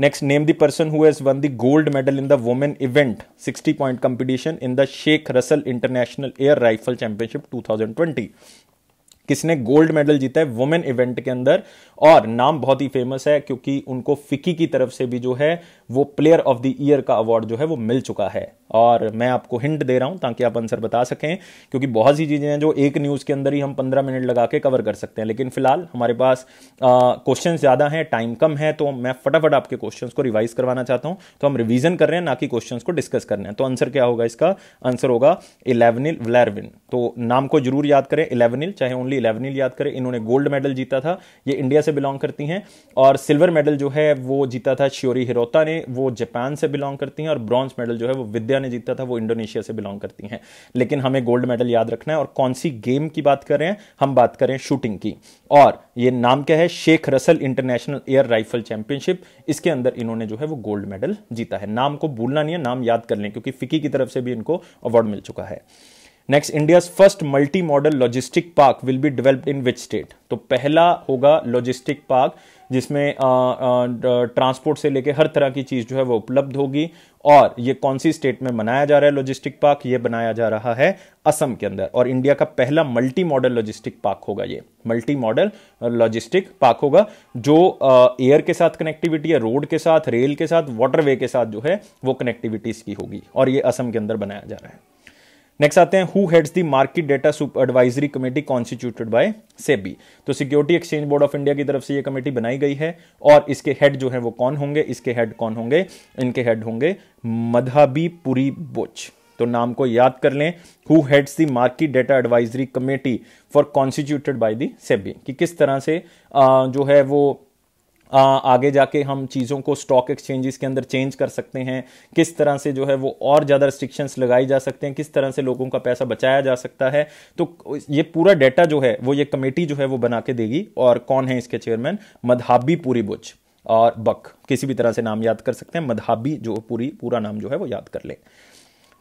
next name the person who has won the gold medal in the women event 60 point competition in the Sheikh Russel international air rifle championship 2020 किसने गोल्ड मेडल जीता है वुमेन इवेंट के अंदर और नाम बहुत ही फेमस है क्योंकि उनको फिक्की की तरफ से भी जो है वो प्लेयर ऑफ द ईयर का अवार्ड जो है वो मिल चुका है और मैं आपको हिंट दे रहा हूं ताकि आप आंसर बता सकें क्योंकि बहुत सी चीज़ें हैं जो एक न्यूज़ के अंदर ही हम पंद्रह मिनट लगा के कवर कर सकते हैं लेकिन फिलहाल हमारे पास क्वेश्चन ज़्यादा हैं टाइम कम है तो मैं फटाफट आपके क्वेश्चन को रिवाइज करवाना चाहता हूं तो हम रिविजन कर रहे हैं ना कि क्वेश्चन को डिस्कस कर रहे हैं तो आंसर क्या होगा इसका आंसर होगा इलेवनिल व्लैरविन तो नाम को जरूर याद करें इलेवनिल चाहे ओनली इलेवन इलेवनिल याद करें इन्होंने गोल्ड मेडल जीता था ये इंडिया से बिलोंग करती हैं और सिल्वर मेडल जो है वो जीता था श्योरी हिरोता ने वो जापान से बिलोंग करती हैं और ब्रॉन्ज मेडल जो है वो विद्या ने जीता था वो इंडोनेशिया से बिलोंग करती हैं लेकिन हमें गोल्ड मेडल याद रखना है और कौन सी गेम की बात कर रहे हैं हम बात करें शूटिंग की और ये नाम क्या है Sheikh Russel international air rifle championship इसके अंदर इन्होंने जो है वो गोल्ड मेडल जीता है नाम को भूलना नहीं है नाम याद कर लें क्योंकि फिकी की तरफ से भी इनको अवार्ड मिल चुका है next India's first multimodal logistic park will be developed in which state तो पहला होगा लॉजिस्टिक पार्क जिसमें ट्रांसपोर्ट से लेकर हर तरह की चीज़ जो है वो उपलब्ध होगी और ये कौन सी स्टेट में बनाया जा रहा है लॉजिस्टिक पार्क ये बनाया जा रहा है असम के अंदर और इंडिया का पहला मल्टी मॉडल लॉजिस्टिक पार्क होगा ये मल्टी मॉडल लॉजिस्टिक पार्क होगा जो एयर के साथ कनेक्टिविटी है रोड के साथ रेल के साथ वाटरवे के साथ जो है वो कनेक्टिविटीज़ की होगी और ये असम के अंदर बनाया जा रहा है नेक्स्ट आते हैं who heads the market data advisory committee constituted by SEBI तो security exchange board of India की तरफ से ये कमेटी बनाई गई है और इसके हेड जो है वो कौन होंगे इसके हेड कौन होंगे इनके हेड होंगे मधाबी पुरी बोच तो नाम को याद कर लें who heads the market data advisory committee for constituted by the SEBI कि किस तरह से आ, जो है वो आगे जाके हम चीज़ों को स्टॉक एक्सचेंजेस के अंदर चेंज कर सकते हैं किस तरह से जो है वो और ज़्यादा रिस्ट्रिक्शंस लगाई जा सकते हैं किस तरह से लोगों का पैसा बचाया जा सकता है तो ये पूरा डाटा जो है वो ये कमेटी जो है वो बना के देगी और कौन है इसके चेयरमैन मधहाबी पूरी बुच और बक किसी भी तरह से नाम याद कर सकते हैं मधाबी जो पूरी पूरा नाम जो है वो याद कर लें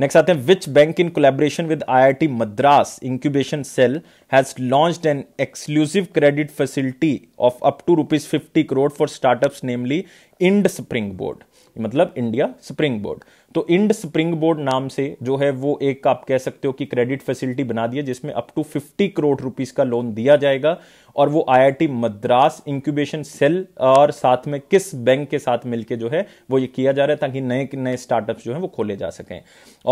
नेक्स्ट आते हैं which bank in collaboration with IIT Madras incubation cell has launch an exclusive credit facility of up to rupees fifty crore for startup namely Ind Spring Board मतलब इंडिया स्प्रिंग बोर्ड तो इंड स्प्रिंग बोर्ड नाम से जो है वो एक आप कह सकते हो कि क्रेडिट फैसिलिटी बना दी है जिसमें अप टू 50 करोड़ रुपीस का लोन दिया जाएगा और वो आईआईटी मद्रास इंक्यूबेशन सेल और साथ में किस बैंक के साथ मिलकर जो है वो ये किया जा रहा है ताकि नए नए स्टार्टअप्स जो है वो खोले जा सकें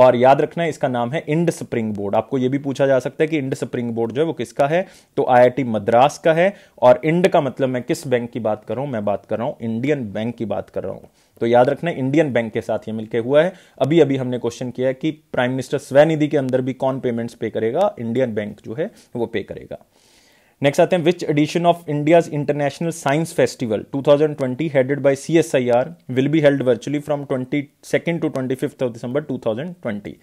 और याद रखना है इसका नाम है इंड स्प्रिंग बोर्ड आपको ये भी पूछा जा सकता है कि इंड स्प्रिंग बोर्ड जो है वो किसका है तो आईआईटी मद्रास का है और इंड का मतलब मैं किस बैंक की बात कर रहा हूं मैं बात कर रहा हूं इंडियन बैंक की बात कर रहा हूं तो याद रखना इंडियन बैंक के साथ ये मिलकर हुआ है अभी अभी हमने क्वेश्चन किया है कि प्राइम मिनिस्टर स्वनिधि के अंदर भी कौन पेमेंट्स पे करेगा इंडियन बैंक जो है वो पे करेगा नेक्स्ट आते हैं which edition of India's international science festival 2020 headed by CSIR will be held virtually from second to twenty fifth of December 2020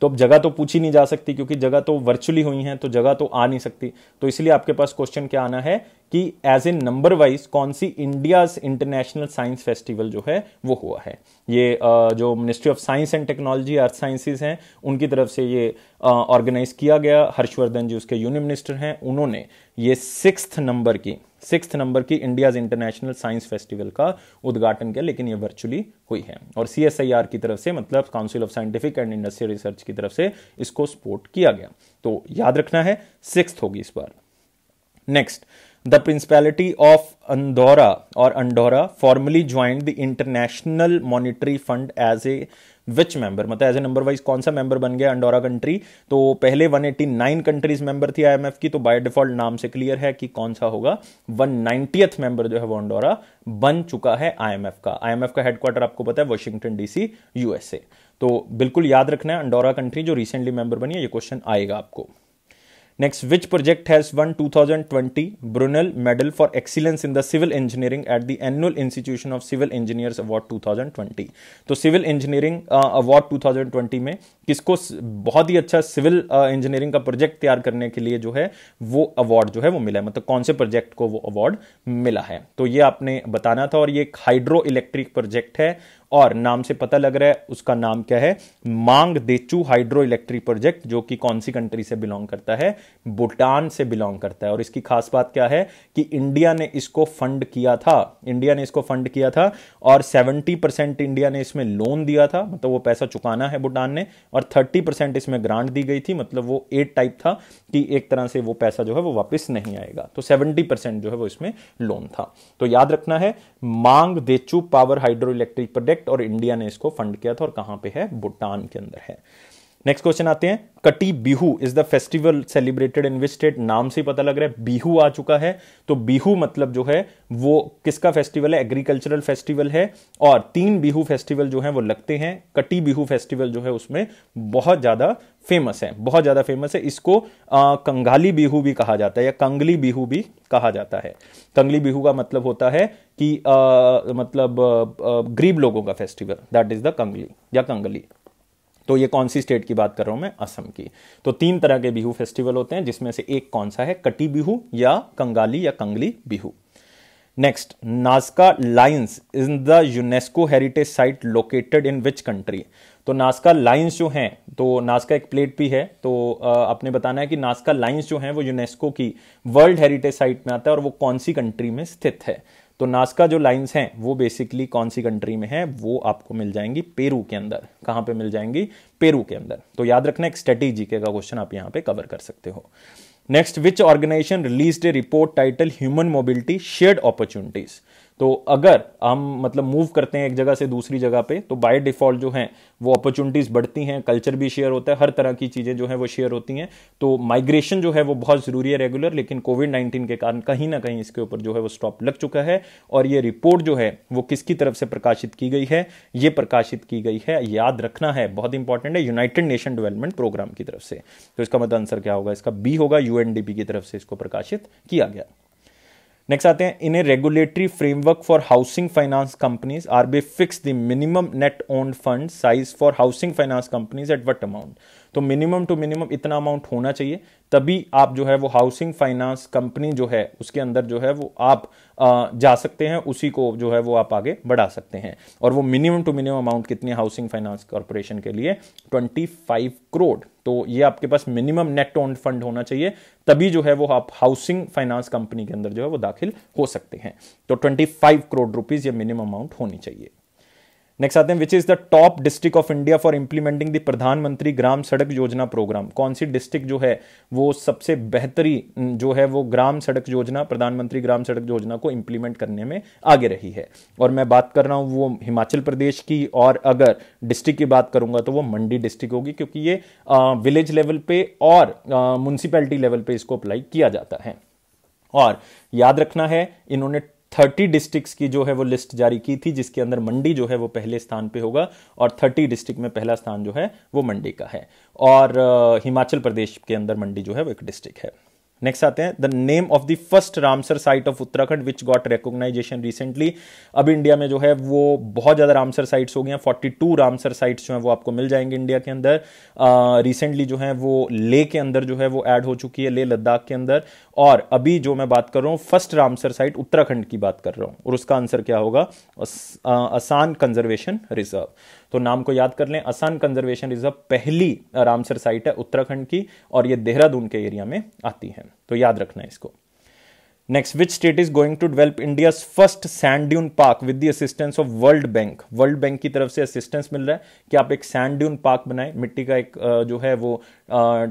तो अब जगह तो पूछी नहीं जा सकती क्योंकि जगह तो वर्चुअली हुई हैं तो जगह तो आ नहीं सकती तो इसलिए आपके पास क्वेश्चन क्या आना है कि एज ए नंबर वाइज कौन सी इंडियाज इंटरनेशनल साइंस फेस्टिवल जो है वो हुआ है ये जो ministry of science and technology earth sciences हैं उनकी तरफ से ये ऑर्गेनाइज किया गया हर्षवर्धन जी उसके यूनियन मिनिस्टर हैं उन्होंने ये सिक्स नंबर की सिक्स नंबर की इंडिया इंटरनेशनल साइंस फेस्टिवल का उद्घाटन किया लेकिन ये वर्चुअली हुई है और सी की तरफ से मतलब council of scientific and industrial research की तरफ से इसको सपोर्ट किया गया तो याद रखना है सिक्स होगी इस बार next the principality of Andorra और Andorra formally joint the international monetary fund as a which member मतलब एज ए नंबर वाइज कौन सा मेंबर बन गया अंडोरा कंट्री तो पहले 189 कंट्रीज मेंबर थी आईएमएफ की तो बाय डिफॉल्ट नाम से क्लियर है कि कौन सा होगा वन नाइनटीएथ मेंबर जो है वो अंडोरा बन चुका है आईएमएफ का आईएमएफ का हेडक्वार्टर आपको पता है वॉशिंगटन डीसी यूएसए तो बिल्कुल याद रखना है अंडोरा कंट्री जो रिसेंटली मेंबर बनी है ये क्वेश्चन आएगा आपको Next, two thousand twenty Brunel 2020 for excellence in the civil engineering at the annual institution of civil engineers award two thousand 2020? तो सिविल इंजीनियरिंग अवार्ड 2020 में किसको बहुत ही अच्छा सिविल इंजीनियरिंग uh, का प्रोजेक्ट तैयार करने के लिए जो है वो अवार्ड जो है वो मिला है मतलब कौन से प्रोजेक्ट को वो अवार्ड मिला है तो ये आपने बताना था और ये एक हाइड्रो इलेक्ट्रिक प्रोजेक्ट है और नाम से पता लग रहा है उसका नाम क्या है मांग देचू हाइड्रो इलेक्ट्रिक प्रोजेक्ट जो कि कौन सी कंट्री से बिलोंग करता है भूटान से बिलोंग करता है और इसकी खास बात क्या है कि इंडिया ने इसको फंड किया था इंडिया ने इसको फंड किया था और 70 परसेंट इंडिया ने इसमें लोन दिया था मतलब वो पैसा चुकाना है भूटान ने और 30 परसेंट इसमें ग्रांट दी गई थी मतलब वो एट टाइप था कि एक तरह से वो पैसा जो है वो वापस नहीं आएगा तो सेवेंटी परसेंट जो है वो इसमें लोन था तो याद रखना है Mangdechhu power hydro electric project और इंडिया ने इसको फंड किया था और कहां पे है भूटान के अंदर है नेक्स्ट क्वेश्चन आते हैं Kati Bihu is the festival celebrated in which state नाम से पता लग रहा है बिहू आ चुका है तो बिहू मतलब जो है वो किसका फेस्टिवल है एग्रीकल्चरल फेस्टिवल है और तीन बिहू फेस्टिवल जो है वो लगते हैं कटी बिहू फेस्टिवल जो है उसमें बहुत ज़्यादा फेमस है बहुत ज़्यादा फेमस है इसको आ, कंगाली बिहू भी कहा जाता है या कंगली बिहू भी कहा जाता है कंगली बिहू का मतलब होता है कि आ, मतलब गरीब लोगों का festival that is the Kongali या कंगली तो ये कौन सी स्टेट की बात कर रहा हूं मैं असम की तो तीन तरह के बिहू फेस्टिवल होते हैं जिसमें से एक कौन सा है कटी बिहू या कंगाली या Kongali Bihu next Nazca Lines in the UNESCO heritage site located in which country तो नास्का लाइन्स जो हैं तो नास्का एक प्लेट भी है तो आपने बताना है कि नास्का लाइन्स जो हैं वो यूनेस्को की वर्ल्ड हेरिटेज साइट में आता है और वो कौन सी कंट्री में स्थित है तो नास्का जो लाइंस हैं वो बेसिकली कौन सी कंट्री में है वो आपको मिल जाएंगी पेरू के अंदर कहां पे मिल जाएंगी पेरू के अंदर तो याद रखना एक स्ट्रेटी जीके का क्वेश्चन आप यहां पे कवर कर सकते हो next which organisation release a report title human mobility shared opportunities तो अगर हम मतलब मूव करते हैं एक जगह से दूसरी जगह पे तो बाय डिफॉल्ट जो हैं वो अपॉर्चुनिटीज़ बढ़ती हैं कल्चर भी शेयर होता है हर तरह की चीज़ें जो हैं वो शेयर होती हैं तो माइग्रेशन जो है वो बहुत ज़रूरी है रेगुलर लेकिन कोविड नाइन्टीन के कारण कहीं ना कहीं इसके ऊपर जो है वो स्टॉप लग चुका है और ये रिपोर्ट जो है वो किसकी तरफ से प्रकाशित की गई है ये प्रकाशित की गई है याद रखना है बहुत इंपॉर्टेंट है यूनाइटेड नेशन डेवलपमेंट प्रोग्राम की तरफ से तो इसका मतलब आंसर क्या होगा इसका बी होगा यू की तरफ से इसको प्रकाशित किया गया नेक्स्ट आते हैं in a regulatory framework for housing finance companies R B fix the minimum net owned fund size for housing finance companies at what amount तो मिनिमम टू मिनिमम इतना अमाउंट होना चाहिए तभी आप जो है वो हाउसिंग फाइनेंस कंपनी जो है उसके अंदर जो है वो आप जा सकते हैं उसी को जो है वो आप आगे बढ़ा सकते हैं और वो मिनिमम टू मिनिमम अमाउंट कितनी हाउसिंग फाइनेंस कॉरपोरेशन के लिए 25 करोड़ तो ये आपके पास मिनिमम नेट ओन फंड होना चाहिए तभी जो है वो आप हाउसिंग फाइनेंस कंपनी के अंदर जो है वो दाखिल हो सकते हैं तो 25 करोड़ रुपीज ये मिनिमम अमाउंट होनी चाहिए नेक्स्ट आते हैं which is the top district of India for implementing the Pradhanmantri Gram सड़क योजना प्रोग्राम कौन सी डिस्ट्रिक्ट जो है वो सबसे बेहतरी जो है वो ग्राम सड़क योजना प्रधानमंत्री ग्राम सड़क योजना को इंप्लीमेंट करने में आगे रही है और मैं बात कर रहा हूँ वो हिमाचल प्रदेश की और अगर डिस्ट्रिक्ट की बात करूंगा तो वो मंडी डिस्ट्रिक्ट होगी क्योंकि ये विलेज लेवल पे और म्यूनसिपैलिटी लेवल पे इसको अप्लाई किया जाता है और याद रखना है इन्होंने थर्टी डिस्ट्रिक्ट की जो है वो लिस्ट जारी की थी जिसके अंदर मंडी जो है वो पहले स्थान पे होगा और थर्टी डिस्ट्रिक्ट में पहला स्थान जो है वो मंडी का है और हिमाचल प्रदेश के अंदर मंडी जो है वो एक डिस्ट्रिक्ट है नेक्स्ट आते हैं the name of the first Ramsar site of Uttarakhand which got recognition recently अब इंडिया में जो है वो बहुत ज़्यादा रामसर साइट्स हो गई हैं 42 रामसर साइट्स जो हैं वो आपको मिल जाएंगे इंडिया के अंदर रिसेंटली uh, जो है वो ले के अंदर जो है वो ऐड हो चुकी है ले लद्दाख के अंदर और अभी जो मैं बात कर रहा हूँ फर्स्ट रामसर साइट उत्तराखंड की बात कर रहा हूँ और उसका आंसर क्या होगा आसान कंजर्वेशन रिजर्व तो नाम को याद कर लें असान कंजर्वेशन रिजर्व पहली रामसर साइट है उत्तराखंड की और ये देहरादून के एरिया में आती है तो याद रखना इसको next which state is going to develop India first sand dune park with the of World Bank World Bank की तरफ से असिस्टेंस मिल रहा है कि आप एक सैंड ड्यून पार्क बनाए मिट्टी का एक जो है वो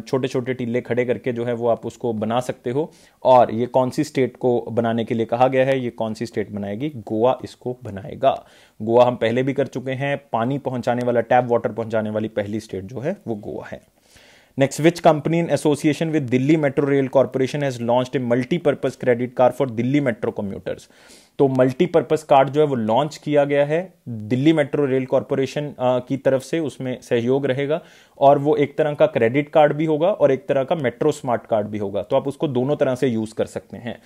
छोटे छोटे टीले खड़े करके जो है वो आप उसको बना सकते हो और ये कौन सी स्टेट को बनाने के लिए कहा गया है ये कौन सी स्टेट बनाएगी गोवा इसको बनाएगा गोवा हम पहले भी कर चुके हैं पानी पहुंचाने वाला टैप वाटर पहुंचाने वाली पहली स्टेट जो है वो गोवा है next which company in association with Delhi metro rail corporation has launch a multipurpose credit card for Delhi metro commuters तो मल्टीपर्पज कार्ड जो है वो लॉन्च किया गया है दिल्ली मेट्रो रेल कॉरपोरेशन की तरफ से उसमें सहयोग रहेगा और वो एक तरह का क्रेडिट कार्ड भी होगा और एक तरह का मेट्रो स्मार्ट कार्ड भी होगा तो आप उसको दोनों तरह से यूज कर सकते हैं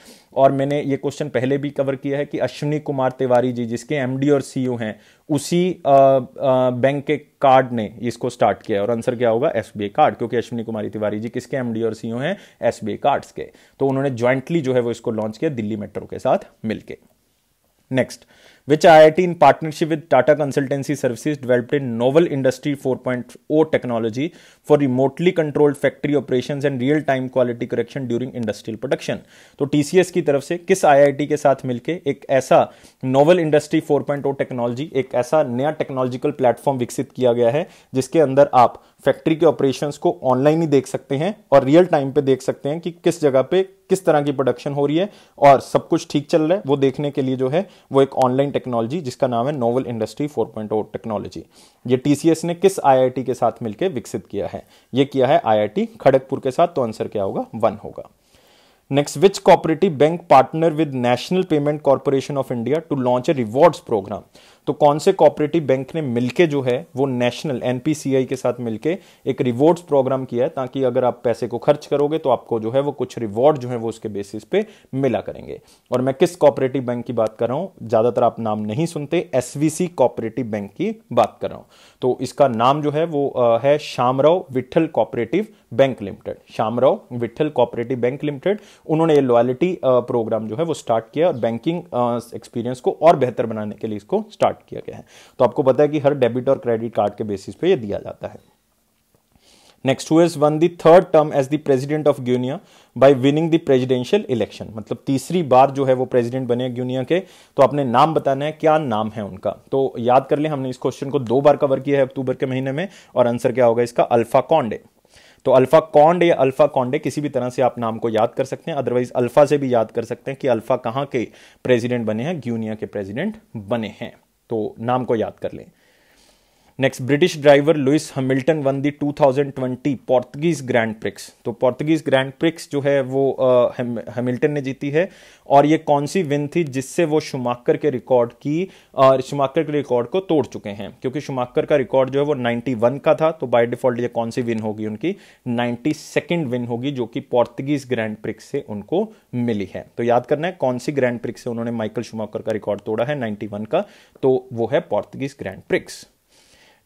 और मैंने ये क्वेश्चन पहले भी कवर किया है कि अश्विनी कुमार तिवारी जी जिसके एमडी और सीईओ e हैं उसी आ, आ, बैंक के कार्ड ने इसको स्टार्ट किया और आंसर क्या होगा एस कार्ड क्योंकि अश्विनी कुमारी तिवारी जी किसके एमडी और सीईओ हैं एस कार्ड्स के तो उन्होंने ज्वाइंटली जो है वो इसको लॉन्च किया दिल्ली मेट्रो के साथ मिलके next which IIT in partnership with Tata Consultancy Services developed a novel Industry 4.0 technology for remotely controlled factory operations and real time quality correction during industrial production तो टीसीएस की तरफ से किस आईआईटी के साथ मिलकर एक ऐसा नोवल इंडस्ट्री 4.0 टेक्नोलॉजी एक ऐसा नया टेक्नोलॉजिकल प्लेटफॉर्म विकसित किया गया है जिसके अंदर आप फैक्ट्री के ऑपरेशंस को ऑनलाइन ही देख सकते हैं और रियल टाइम पे देख सकते हैं कि किस जगह पे किस तरह की प्रोडक्शन हो रही है और सब कुछ ठीक चल रहा है वो देखने के लिए जो है वो एक ऑनलाइन टेक्नोलॉजी जिसका नाम है नोवल इंडस्ट्री 4.0 टेक्नोलॉजी ये टीसीएस ने किस आईआईटी के साथ मिलकर विकसित किया है ये किया है आईआईटी खड़गपुर के साथ तो आंसर क्या होगा वन होगा next which cooperative bank partner with national payment corporation of India to launch a rewards programme तो कौन से कॉपरेटिव बैंक ने मिलके जो है वो नेशनल एनपीसीआई के साथ मिलके एक रिवॉर्ड्स प्रोग्राम किया है ताकि अगर आप पैसे को खर्च करोगे तो आपको जो है वो कुछ रिवॉर्ड जो है वो उसके बेसिस पे मिला करेंगे और मैं किस कॉपरेटिव बैंक की बात कर रहा हूं ज़्यादातर आप नाम नहीं सुनते एसवीसी कोऑपरेटिव बैंक की बात कर रहा हूं तो इसका नाम जो है वो है Shyamrao Vithal cooperative bank limited Shyamrao Vithal cooperative bank limited उन्होंने ये लॉयलिटी प्रोग्राम जो है वो स्टार्ट किया और बैंकिंग एक्सपीरियंस को और बेहतर बनाने के लिए इसको स्टार्ट स्टार्ट किया गया है तो आपको पता है कि हर डेबिट और क्रेडिट कार्ड के बेसिस पे ये दिया जाता है next who won the third term as the president of Guinea by winning the presidential election मतलब तीसरी बार जो है वो प्रेजिडेंट बने ग्यूनिया के तो आपने नाम बताना है क्या नाम है उनका तो याद कर ले हमने इस क्वेश्चन को दो बार कवर किया है अक्टूबर के महीने में और आंसर क्या होगा इसका अल्फा कॉन्डे तो अल्फा कॉन्डे या अल्फा कॉन्डे किसी भी तरह से आप नाम को याद कर सकते हैं अदरवाइज अल्फा से भी याद कर सकते हैं कि अल्फा कहाँ के प्रेजिडेंट बने हैं ग्यूनिया के प्रेजिडेंट बने हैं तो नाम को याद कर लें next British driver Lewis Hamilton won the 2020 Portuguese grand prix तो पोर्तगीज ग्रैंड प्रिक्स जो है वो हेमिल्टन ने जीती है और ये कौन सी विन थी जिससे वो शुमाकर के रिकॉर्ड की शुमाकर के रिकॉर्ड को तोड़ चुके हैं क्योंकि शुमाकर का रिकॉर्ड जो है वो 91 का था तो बाय डिफॉल्ट ये कौन सी विन होगी उनकी नाइन्टी सेकेंड विन होगी जो कि पोर्तगीज ग्रैंड प्रिक्स से उनको मिली है तो याद करना है कौन सी ग्रैंड प्रिक्स से उन्होंने माइकल शुमाकर का रिकॉर्ड तोड़ा है वन का तो वो है Portuguese grand prix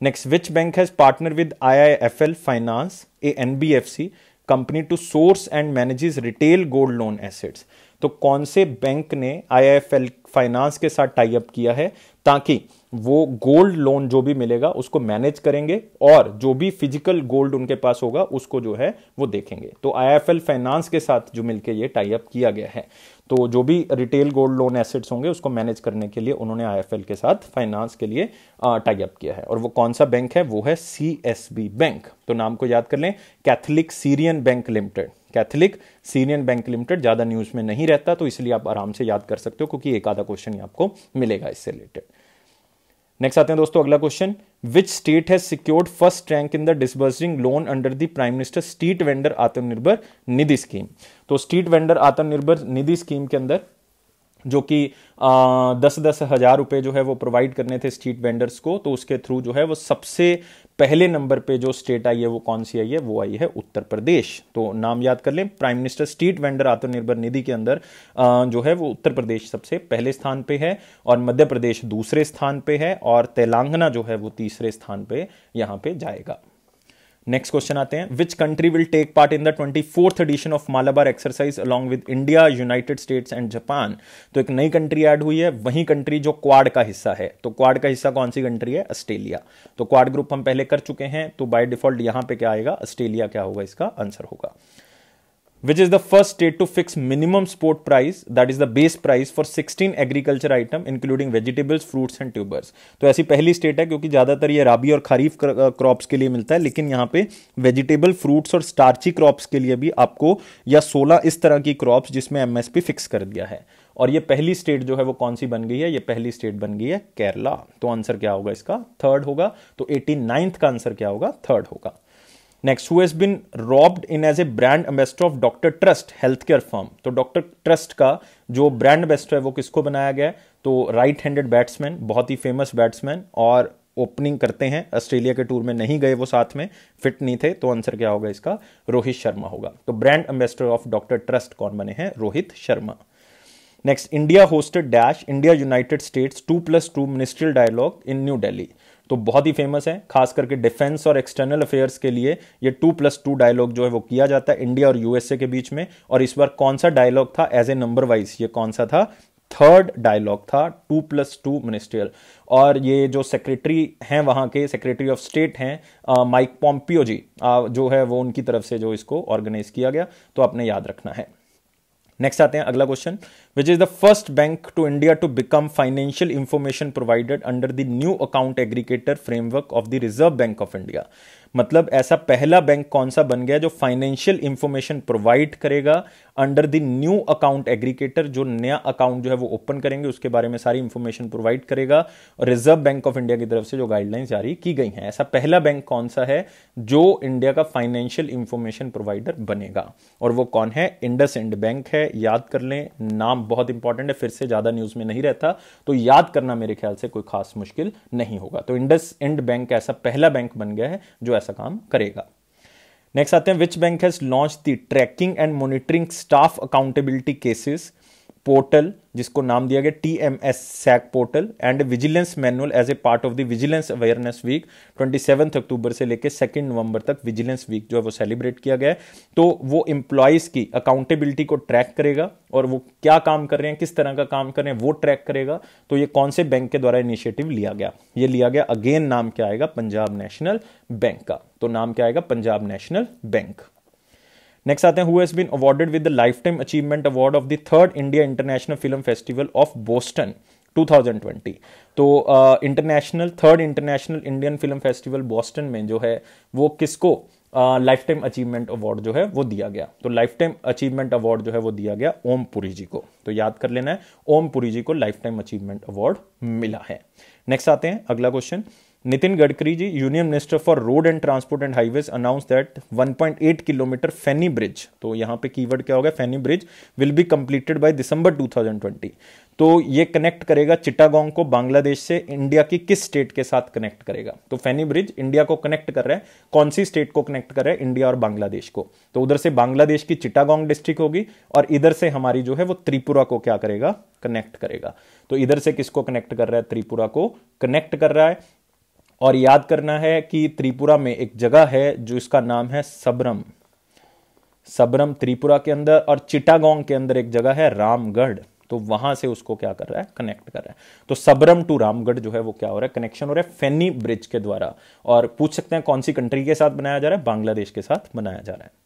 Next, which bank has partnered with IIFL Finance, a NBFC company, to source and manages retail gold loan assets? तो कौन से बैंक ने आईआईएफएल फाइनेंस के साथ टाई अप किया है ताकि वो गोल्ड लोन जो भी मिलेगा उसको मैनेज करेंगे और जो भी फिजिकल गोल्ड उनके पास होगा उसको जो है वो देखेंगे तो आईएफएल फाइनेंस के साथ जो मिलकर ये टाई अप किया गया है तो जो भी रिटेल गोल्ड लोन एसेट्स होंगे उसको मैनेज करने के लिए उन्होंने आईएफएल के साथ फाइनेंस के लिए टाई अप किया है और वो कौन सा बैंक है वो है सी बैंक तो नाम को याद कर लें Catholic Syrian bank limited Catholic Syrian bank limited ज़्यादा न्यूज़ में नहीं रहता तो इसलिए आप आराम से याद कर सकते हो क्योंकि एक आधा क्वेश्चन आपको मिलेगा इससे रिलेटेड नेक्स्ट आते हैं दोस्तों अगला question which state has secured first rank in the disbursing loan under the prime minister street vendor Atmanirbhar Nidhi scheme तो street vendor Atmanirbhar Nidhi scheme के अंदर जो कि दस दस हज़ार रुपये जो है वो प्रोवाइड करने थे स्ट्रीट वेंडर्स को तो उसके थ्रू जो है वो सबसे पहले नंबर पे जो स्टेट आई है वो कौन सी आई है वो आई है उत्तर प्रदेश तो नाम याद कर लें prime minister street vendor Atmanirbhar निधि के अंदर जो है वो उत्तर प्रदेश सबसे पहले स्थान पे है और मध्य प्रदेश दूसरे स्थान पे है और तेलंगाना जो है वो तीसरे स्थान पे यहाँ पे जाएगा नेक्स्ट क्वेश्चन आते हैं which country will take part in the twenty fourth edition of Malabar exercise along with India United States and Japan तो एक नई कंट्री ऐड हुई है वही कंट्री जो क्वाड का हिस्सा है तो क्वाड का हिस्सा कौन सी कंट्री है ऑस्ट्रेलिया तो क्वाड ग्रुप हम पहले कर चुके हैं तो बाय डिफॉल्ट यहां पे क्या आएगा ऑस्ट्रेलिया क्या होगा इसका आंसर होगा which is the first state to fix minimum spot price that is the base price for 16 agriculture item including vegetables fruits and tubers तो ऐसी पहली स्टेट है क्योंकि ज़्यादातर ये राबी और खरीफ क्रॉप्स के लिए मिलता है लेकिन यहाँ पे वेजिटेबल फ्रूट्स और स्टार्ची क्रॉप्स के लिए भी आपको या 16 इस तरह की क्रॉप्स जिसमें एमएसपी फिक्स कर दिया है और ये पहली स्टेट जो है वो कौन सी बन गई है ये पहली स्टेट बन गई है केरला तो आंसर क्या होगा इसका थर्ड होगा तो एटी का आंसर क्या होगा थर्ड होगा next who has been roped in as a brand ambassador of Dr Trust health care firm तो डॉक्टर ट्रस्ट का जो ब्रांड एम्बेस्टर है वो किसको बनाया गया तो राइट हैंडेड बैट्समैन बहुत ही फेमस बैट्समैन और ओपनिंग करते हैं ऑस्ट्रेलिया के टूर में नहीं गए वो साथ में फिट नहीं थे तो आंसर क्या होगा इसका रोहित शर्मा होगा तो brand ambassador of Dr Trust कौन बने हैं Rohit Sharma next India hosted dash India United States two plus two ministerial dialogue in New Delhi तो बहुत ही फेमस है खास करके डिफेंस और एक्सटर्नल अफेयर्स के लिए ये टू प्लस टू डायलॉग जो है वो किया जाता है इंडिया और यूएसए के बीच में और इस बार कौन सा डायलॉग था एज ए नंबर वाइज ये कौन सा था थर्ड डायलॉग था टू प्लस टू मिनिस्ट्रियल और ये जो सेक्रेटरी हैं वहाँ के सेक्रेटरी ऑफ स्टेट हैं माइक पॉम्पियो जी आ, जो है वो उनकी तरफ से जो इसको ऑर्गेनाइज किया गया तो आपने याद रखना है नेक्स्ट आते हैं अगला question which is the first bank to India to become financial information provided under the new account aggregator framework of the Reserve Bank of India मतलब ऐसा पहला बैंक कौन सा बन गया जो फाइनेंशियल इंफॉर्मेशन प्रोवाइड करेगा under the new account aggregator जो नया अकाउंट जो है वो ओपन करेंगे उसके बारे में सारी इंफॉर्मेशन प्रोवाइड करेगा और रिजर्व बैंक ऑफ इंडिया की तरफ से जो गाइडलाइंस जारी की गई हैं ऐसा पहला बैंक कौन सा है जो इंडिया का फाइनेंशियल इंफॉर्मेशन प्रोवाइडर बनेगा और वो कौन है इंडस इंड बैंक है याद कर लें नाम बहुत इंपॉर्टेंट है फिर से ज़्यादा न्यूज़ में नहीं रहता तो याद करना मेरे ख्याल से कोई खास मुश्किल नहीं होगा तो इंडस इंड बैंक ऐसा पहला बैंक बन गया है जो ऐसा काम करेगा नेक्स्ट आते हैं which bank has launch the tracking and monitoring staff accountability cases portal जिसको नाम दिया गया T M S SAC portal and vigilance manual as a part of the vigilance awareness week twenty seventh October से लेकर सेकेंड नवंबर तक विजिलेंस वीक जो है वो सेलिब्रेट किया गया है तो वो एम्प्लॉयज़ की अकाउंटेबिलिटी को ट्रैक करेगा और वो क्या काम कर रहे हैं किस तरह का काम कर रहे हैं वो ट्रैक करेगा तो ये कौन से बैंक के द्वारा इनिशिएटिव लिया गया ये लिया गया अगेन नाम क्या आएगा पंजाब नेशनल बैंक का तो नाम क्या आएगा पंजाब नेशनल बैंक नेक्स्ट आते हैं who has been awarded with the lifetime achievement award of the third India international film festival of Boston 2020 तो international third international Indian film festival Boston में जो है वो किसको लाइफ टाइम अचीवमेंट अवार्ड जो है वो दिया गया तो लाइफ टाइम अचीवमेंट अवार्ड जो है वो दिया गया ओम पुरी जी को तो याद कर लेना है ओम पुरी जी को लाइफ टाइम अचीवमेंट अवार्ड मिला है नेक्स्ट आते हैं अगला question Nitin Gadkari ji union minister for road and transport and highways announce that 1.8 kilometre Feni bridge तो यहाँ पे कीवर्ड क्या होगा Feni bridge will be completed by December 2020 तो ये कनेक्ट करेगा चिटागोंग को बांग्लादेश से इंडिया की किस स्टेट के साथ कनेक्ट करेगा तो फैनी ब्रिज इंडिया को कनेक्ट कर रहा है कौन सी स्टेट को कनेक्ट कर रहा है इंडिया और बांग्लादेश को तो उधर से बांग्लादेश की चिटागोंग डिस्ट्रिक्ट होगी और इधर से हमारी जो है वो त्रिपुरा को क्या करेगा कनेक्ट करेगा तो इधर से किसको कनेक्ट कर रहा है त्रिपुरा को कनेक्ट कर रहा है और याद करना है कि त्रिपुरा में एक जगह है जो इसका नाम है सबरम सबरम त्रिपुरा के अंदर और चिटागोंग के अंदर एक जगह है रामगढ़ तो वहां से उसको क्या कर रहा है कनेक्ट कर रहा है तो सबरम टू रामगढ़ जो है वो क्या हो रहा है कनेक्शन हो रहा है फेनी ब्रिज के द्वारा और पूछ सकते हैं कौन सी कंट्री के साथ बनाया जा रहा है बांग्लादेश के साथ बनाया जा रहा है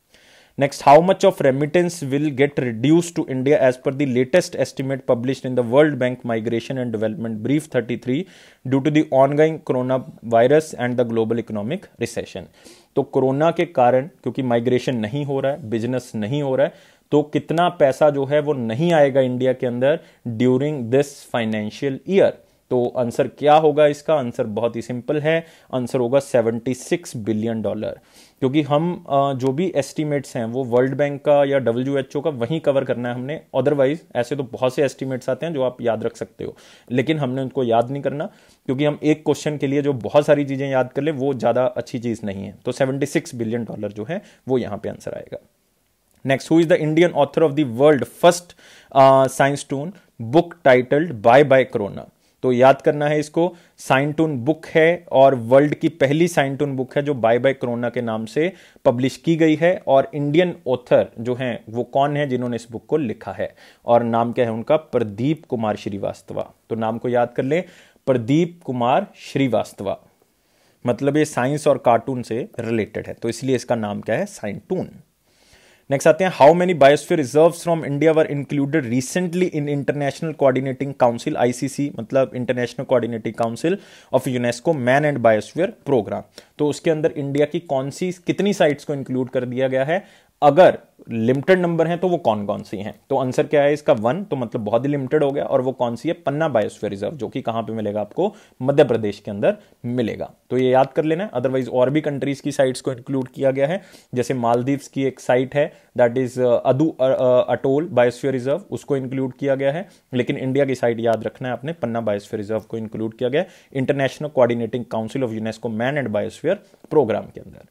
next how much of remittance will get reduce to India as per the latest estimate publish in the World Bank migration and development brief thirty three due to the ongoing corona virus and the global economic recession तो कोरोना के कारण क्योंकि माइग्रेशन नहीं हो रहा है बिजनेस नहीं हो रहा है तो कितना पैसा जो है वो नहीं आएगा इंडिया के अंदर ड्यूरिंग दिस फाइनेंशियल ईयर तो आंसर क्या होगा इसका आंसर बहुत ही सिंपल है आंसर होगा सेवेंटी सिक्स बिलियन डॉलर क्योंकि हम जो भी एस्टिमेट्स हैं वो वर्ल्ड बैंक का या डब्ल्यू का वहीं कवर करना है हमने अदरवाइज ऐसे तो बहुत से एस्टिमेट्स आते हैं जो आप याद रख सकते हो लेकिन हमने उनको याद नहीं करना क्योंकि हम एक क्वेश्चन के लिए जो बहुत सारी चीज़ें याद कर ले वो ज़्यादा अच्छी चीज़ नहीं है तो सेवेंटी बिलियन डॉलर जो है वो यहाँ पर आंसर आएगा next who is the Indian author of the world first science toon book titled bye bye corona तो याद करना है इसको साइंटून बुक है और वर्ल्ड की पहली साइंटून बुक है जो बाय बाय कोरोना के नाम से पब्लिश की गई है और इंडियन ऑथर जो हैं वो कौन है जिन्होंने इस बुक को लिखा है और नाम क्या है उनका प्रदीप कुमार श्रीवास्तवा तो नाम को याद कर लें प्रदीप कुमार श्रीवास्तवा मतलब ये साइंस और कार्टून से रिलेटेड है तो इसलिए इसका नाम क्या है साइंटून नेक्स्ट आते हैं how many biosphere reserves from India were included recently in international coordinating council ICC मतलब international coordinating council of UNESCO man and biosphere programme तो उसके अंदर इंडिया की कौन सी कितनी साइट्स को इंक्लूड कर दिया गया है अगर लिमिटेड नंबर हैं तो वो कौन कौन सी हैं तो आंसर क्या है इसका वन तो मतलब बहुत ही लिमिटेड हो गया और वो कौन सी है पन्ना बायोस्फीयर रिजर्व जो कि कहां पे मिलेगा आपको मध्य प्रदेश के अंदर मिलेगा तो ये याद कर लेना अदरवाइज और भी कंट्रीज की साइट्स को इंक्लूड किया गया है जैसे मालदीव्स की एक साइट है that is Addu atoll biosphere reserve उसको इंक्लूड किया गया है लेकिन इंडिया की साइट याद रखना है आपने पन्ना बायोस्फीयर रिजर्व को इंक्लूड किया गया international coordinating council of UNESCO man and biosphere programme के अंदर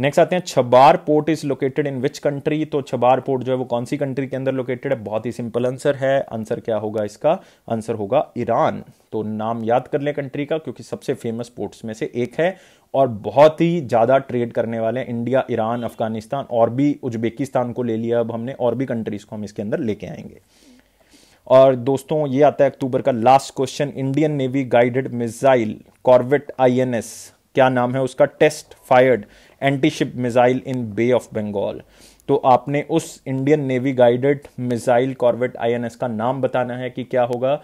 नेक्स्ट आते हैं Chabahar port is located in which country तो छबार पोर्ट जो है वो कौन सी कंट्री के अंदर लोकेटेड है बहुत ही सिंपल आंसर है आंसर क्या होगा इसका आंसर होगा ईरान तो नाम याद कर लें कंट्री का क्योंकि सबसे फेमस पोर्ट्स में से एक है और बहुत ही ज़्यादा ट्रेड करने वाले हैं इंडिया ईरान अफगानिस्तान और भी उज्बेकिस्तान को ले लिया अब हमने और भी कंट्रीज़ को हम इसके अंदर लेके आएंगे और दोस्तों ये आता है अक्टूबर का last question Indian navy guided missile corvette INS क्या नाम है उसका test fired antiship missile in bay of Bengal तो आपने उस Indian navy guided missile corvette INS का नाम बताना है कि क्या होगा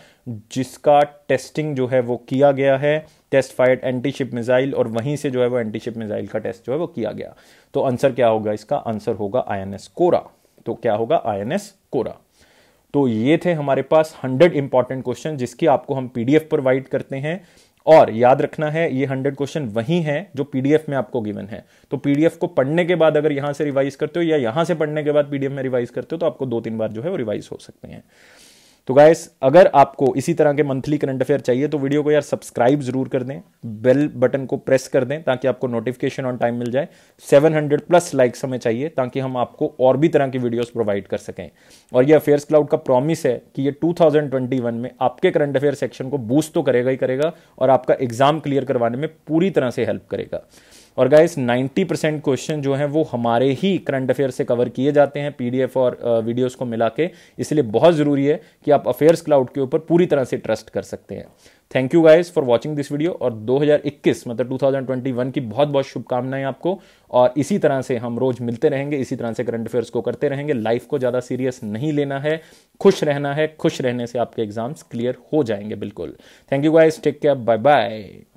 जिसका टेस्टिंग जो है वो किया गया है टेस्ट फायर्ड एंटीशिप मिसाइल और वहीं से जो है वो एंटीशिप मिसाइल का टेस्ट जो है वो किया गया तो आंसर क्या होगा इसका आंसर होगा आईएनएस कोरा तो क्या होगा आईएनएस कोरा तो ये थे हमारे पास हंड्रेड इंपॉर्टेंट क्वेश्चन जिसकी आपको हम पीडीएफ प्रोवाइड करते हैं और याद रखना है ये हंड्रेड क्वेश्चन वही हैं जो पीडीएफ में आपको गिवन है तो पीडीएफ को पढ़ने के बाद अगर यहां से रिवाइज करते हो या यहां से पढ़ने के बाद पीडीएफ में रिवाइज करते हो तो आपको दो तीन बार जो है वो रिवाइज हो सकते हैं तो गाइस अगर आपको इसी तरह के मंथली करंट अफेयर चाहिए तो वीडियो को यार सब्सक्राइब जरूर कर दें बेल बटन को प्रेस कर दें ताकि आपको नोटिफिकेशन ऑन टाइम मिल जाए 700 प्लस लाइक्स हमें चाहिए ताकि हम आपको और भी तरह की वीडियोस प्रोवाइड कर सकें और ये अफेयर्स क्लाउड का प्रॉमिस है कि ये 2021 में आपके करंट अफेयर सेक्शन को बूस्ट तो करेगा ही करेगा और आपका एग्जाम क्लियर करवाने में पूरी तरह से हेल्प करेगा और गाइस 90 परसेंट क्वेश्चन जो हैं वो हमारे ही करंट अफेयर से कवर किए जाते हैं पीडीएफ और वीडियोस uh, को मिला के इसलिए बहुत ज़रूरी है कि आप अफेयर्स क्लाउड के ऊपर पूरी तरह से ट्रस्ट कर सकते हैं thank you guys for watching this video और 2021 मतलब 2021 की बहुत बहुत शुभकामनाएं आपको और इसी तरह से हम रोज मिलते रहेंगे इसी तरह से करंट अफेयर्स को करते रहेंगे लाइफ को ज़्यादा सीरियस नहीं लेना है खुश रहना है खुश रहने से आपके एग्जाम्स क्लियर हो जाएंगे बिल्कुल thank you guys take care bye bye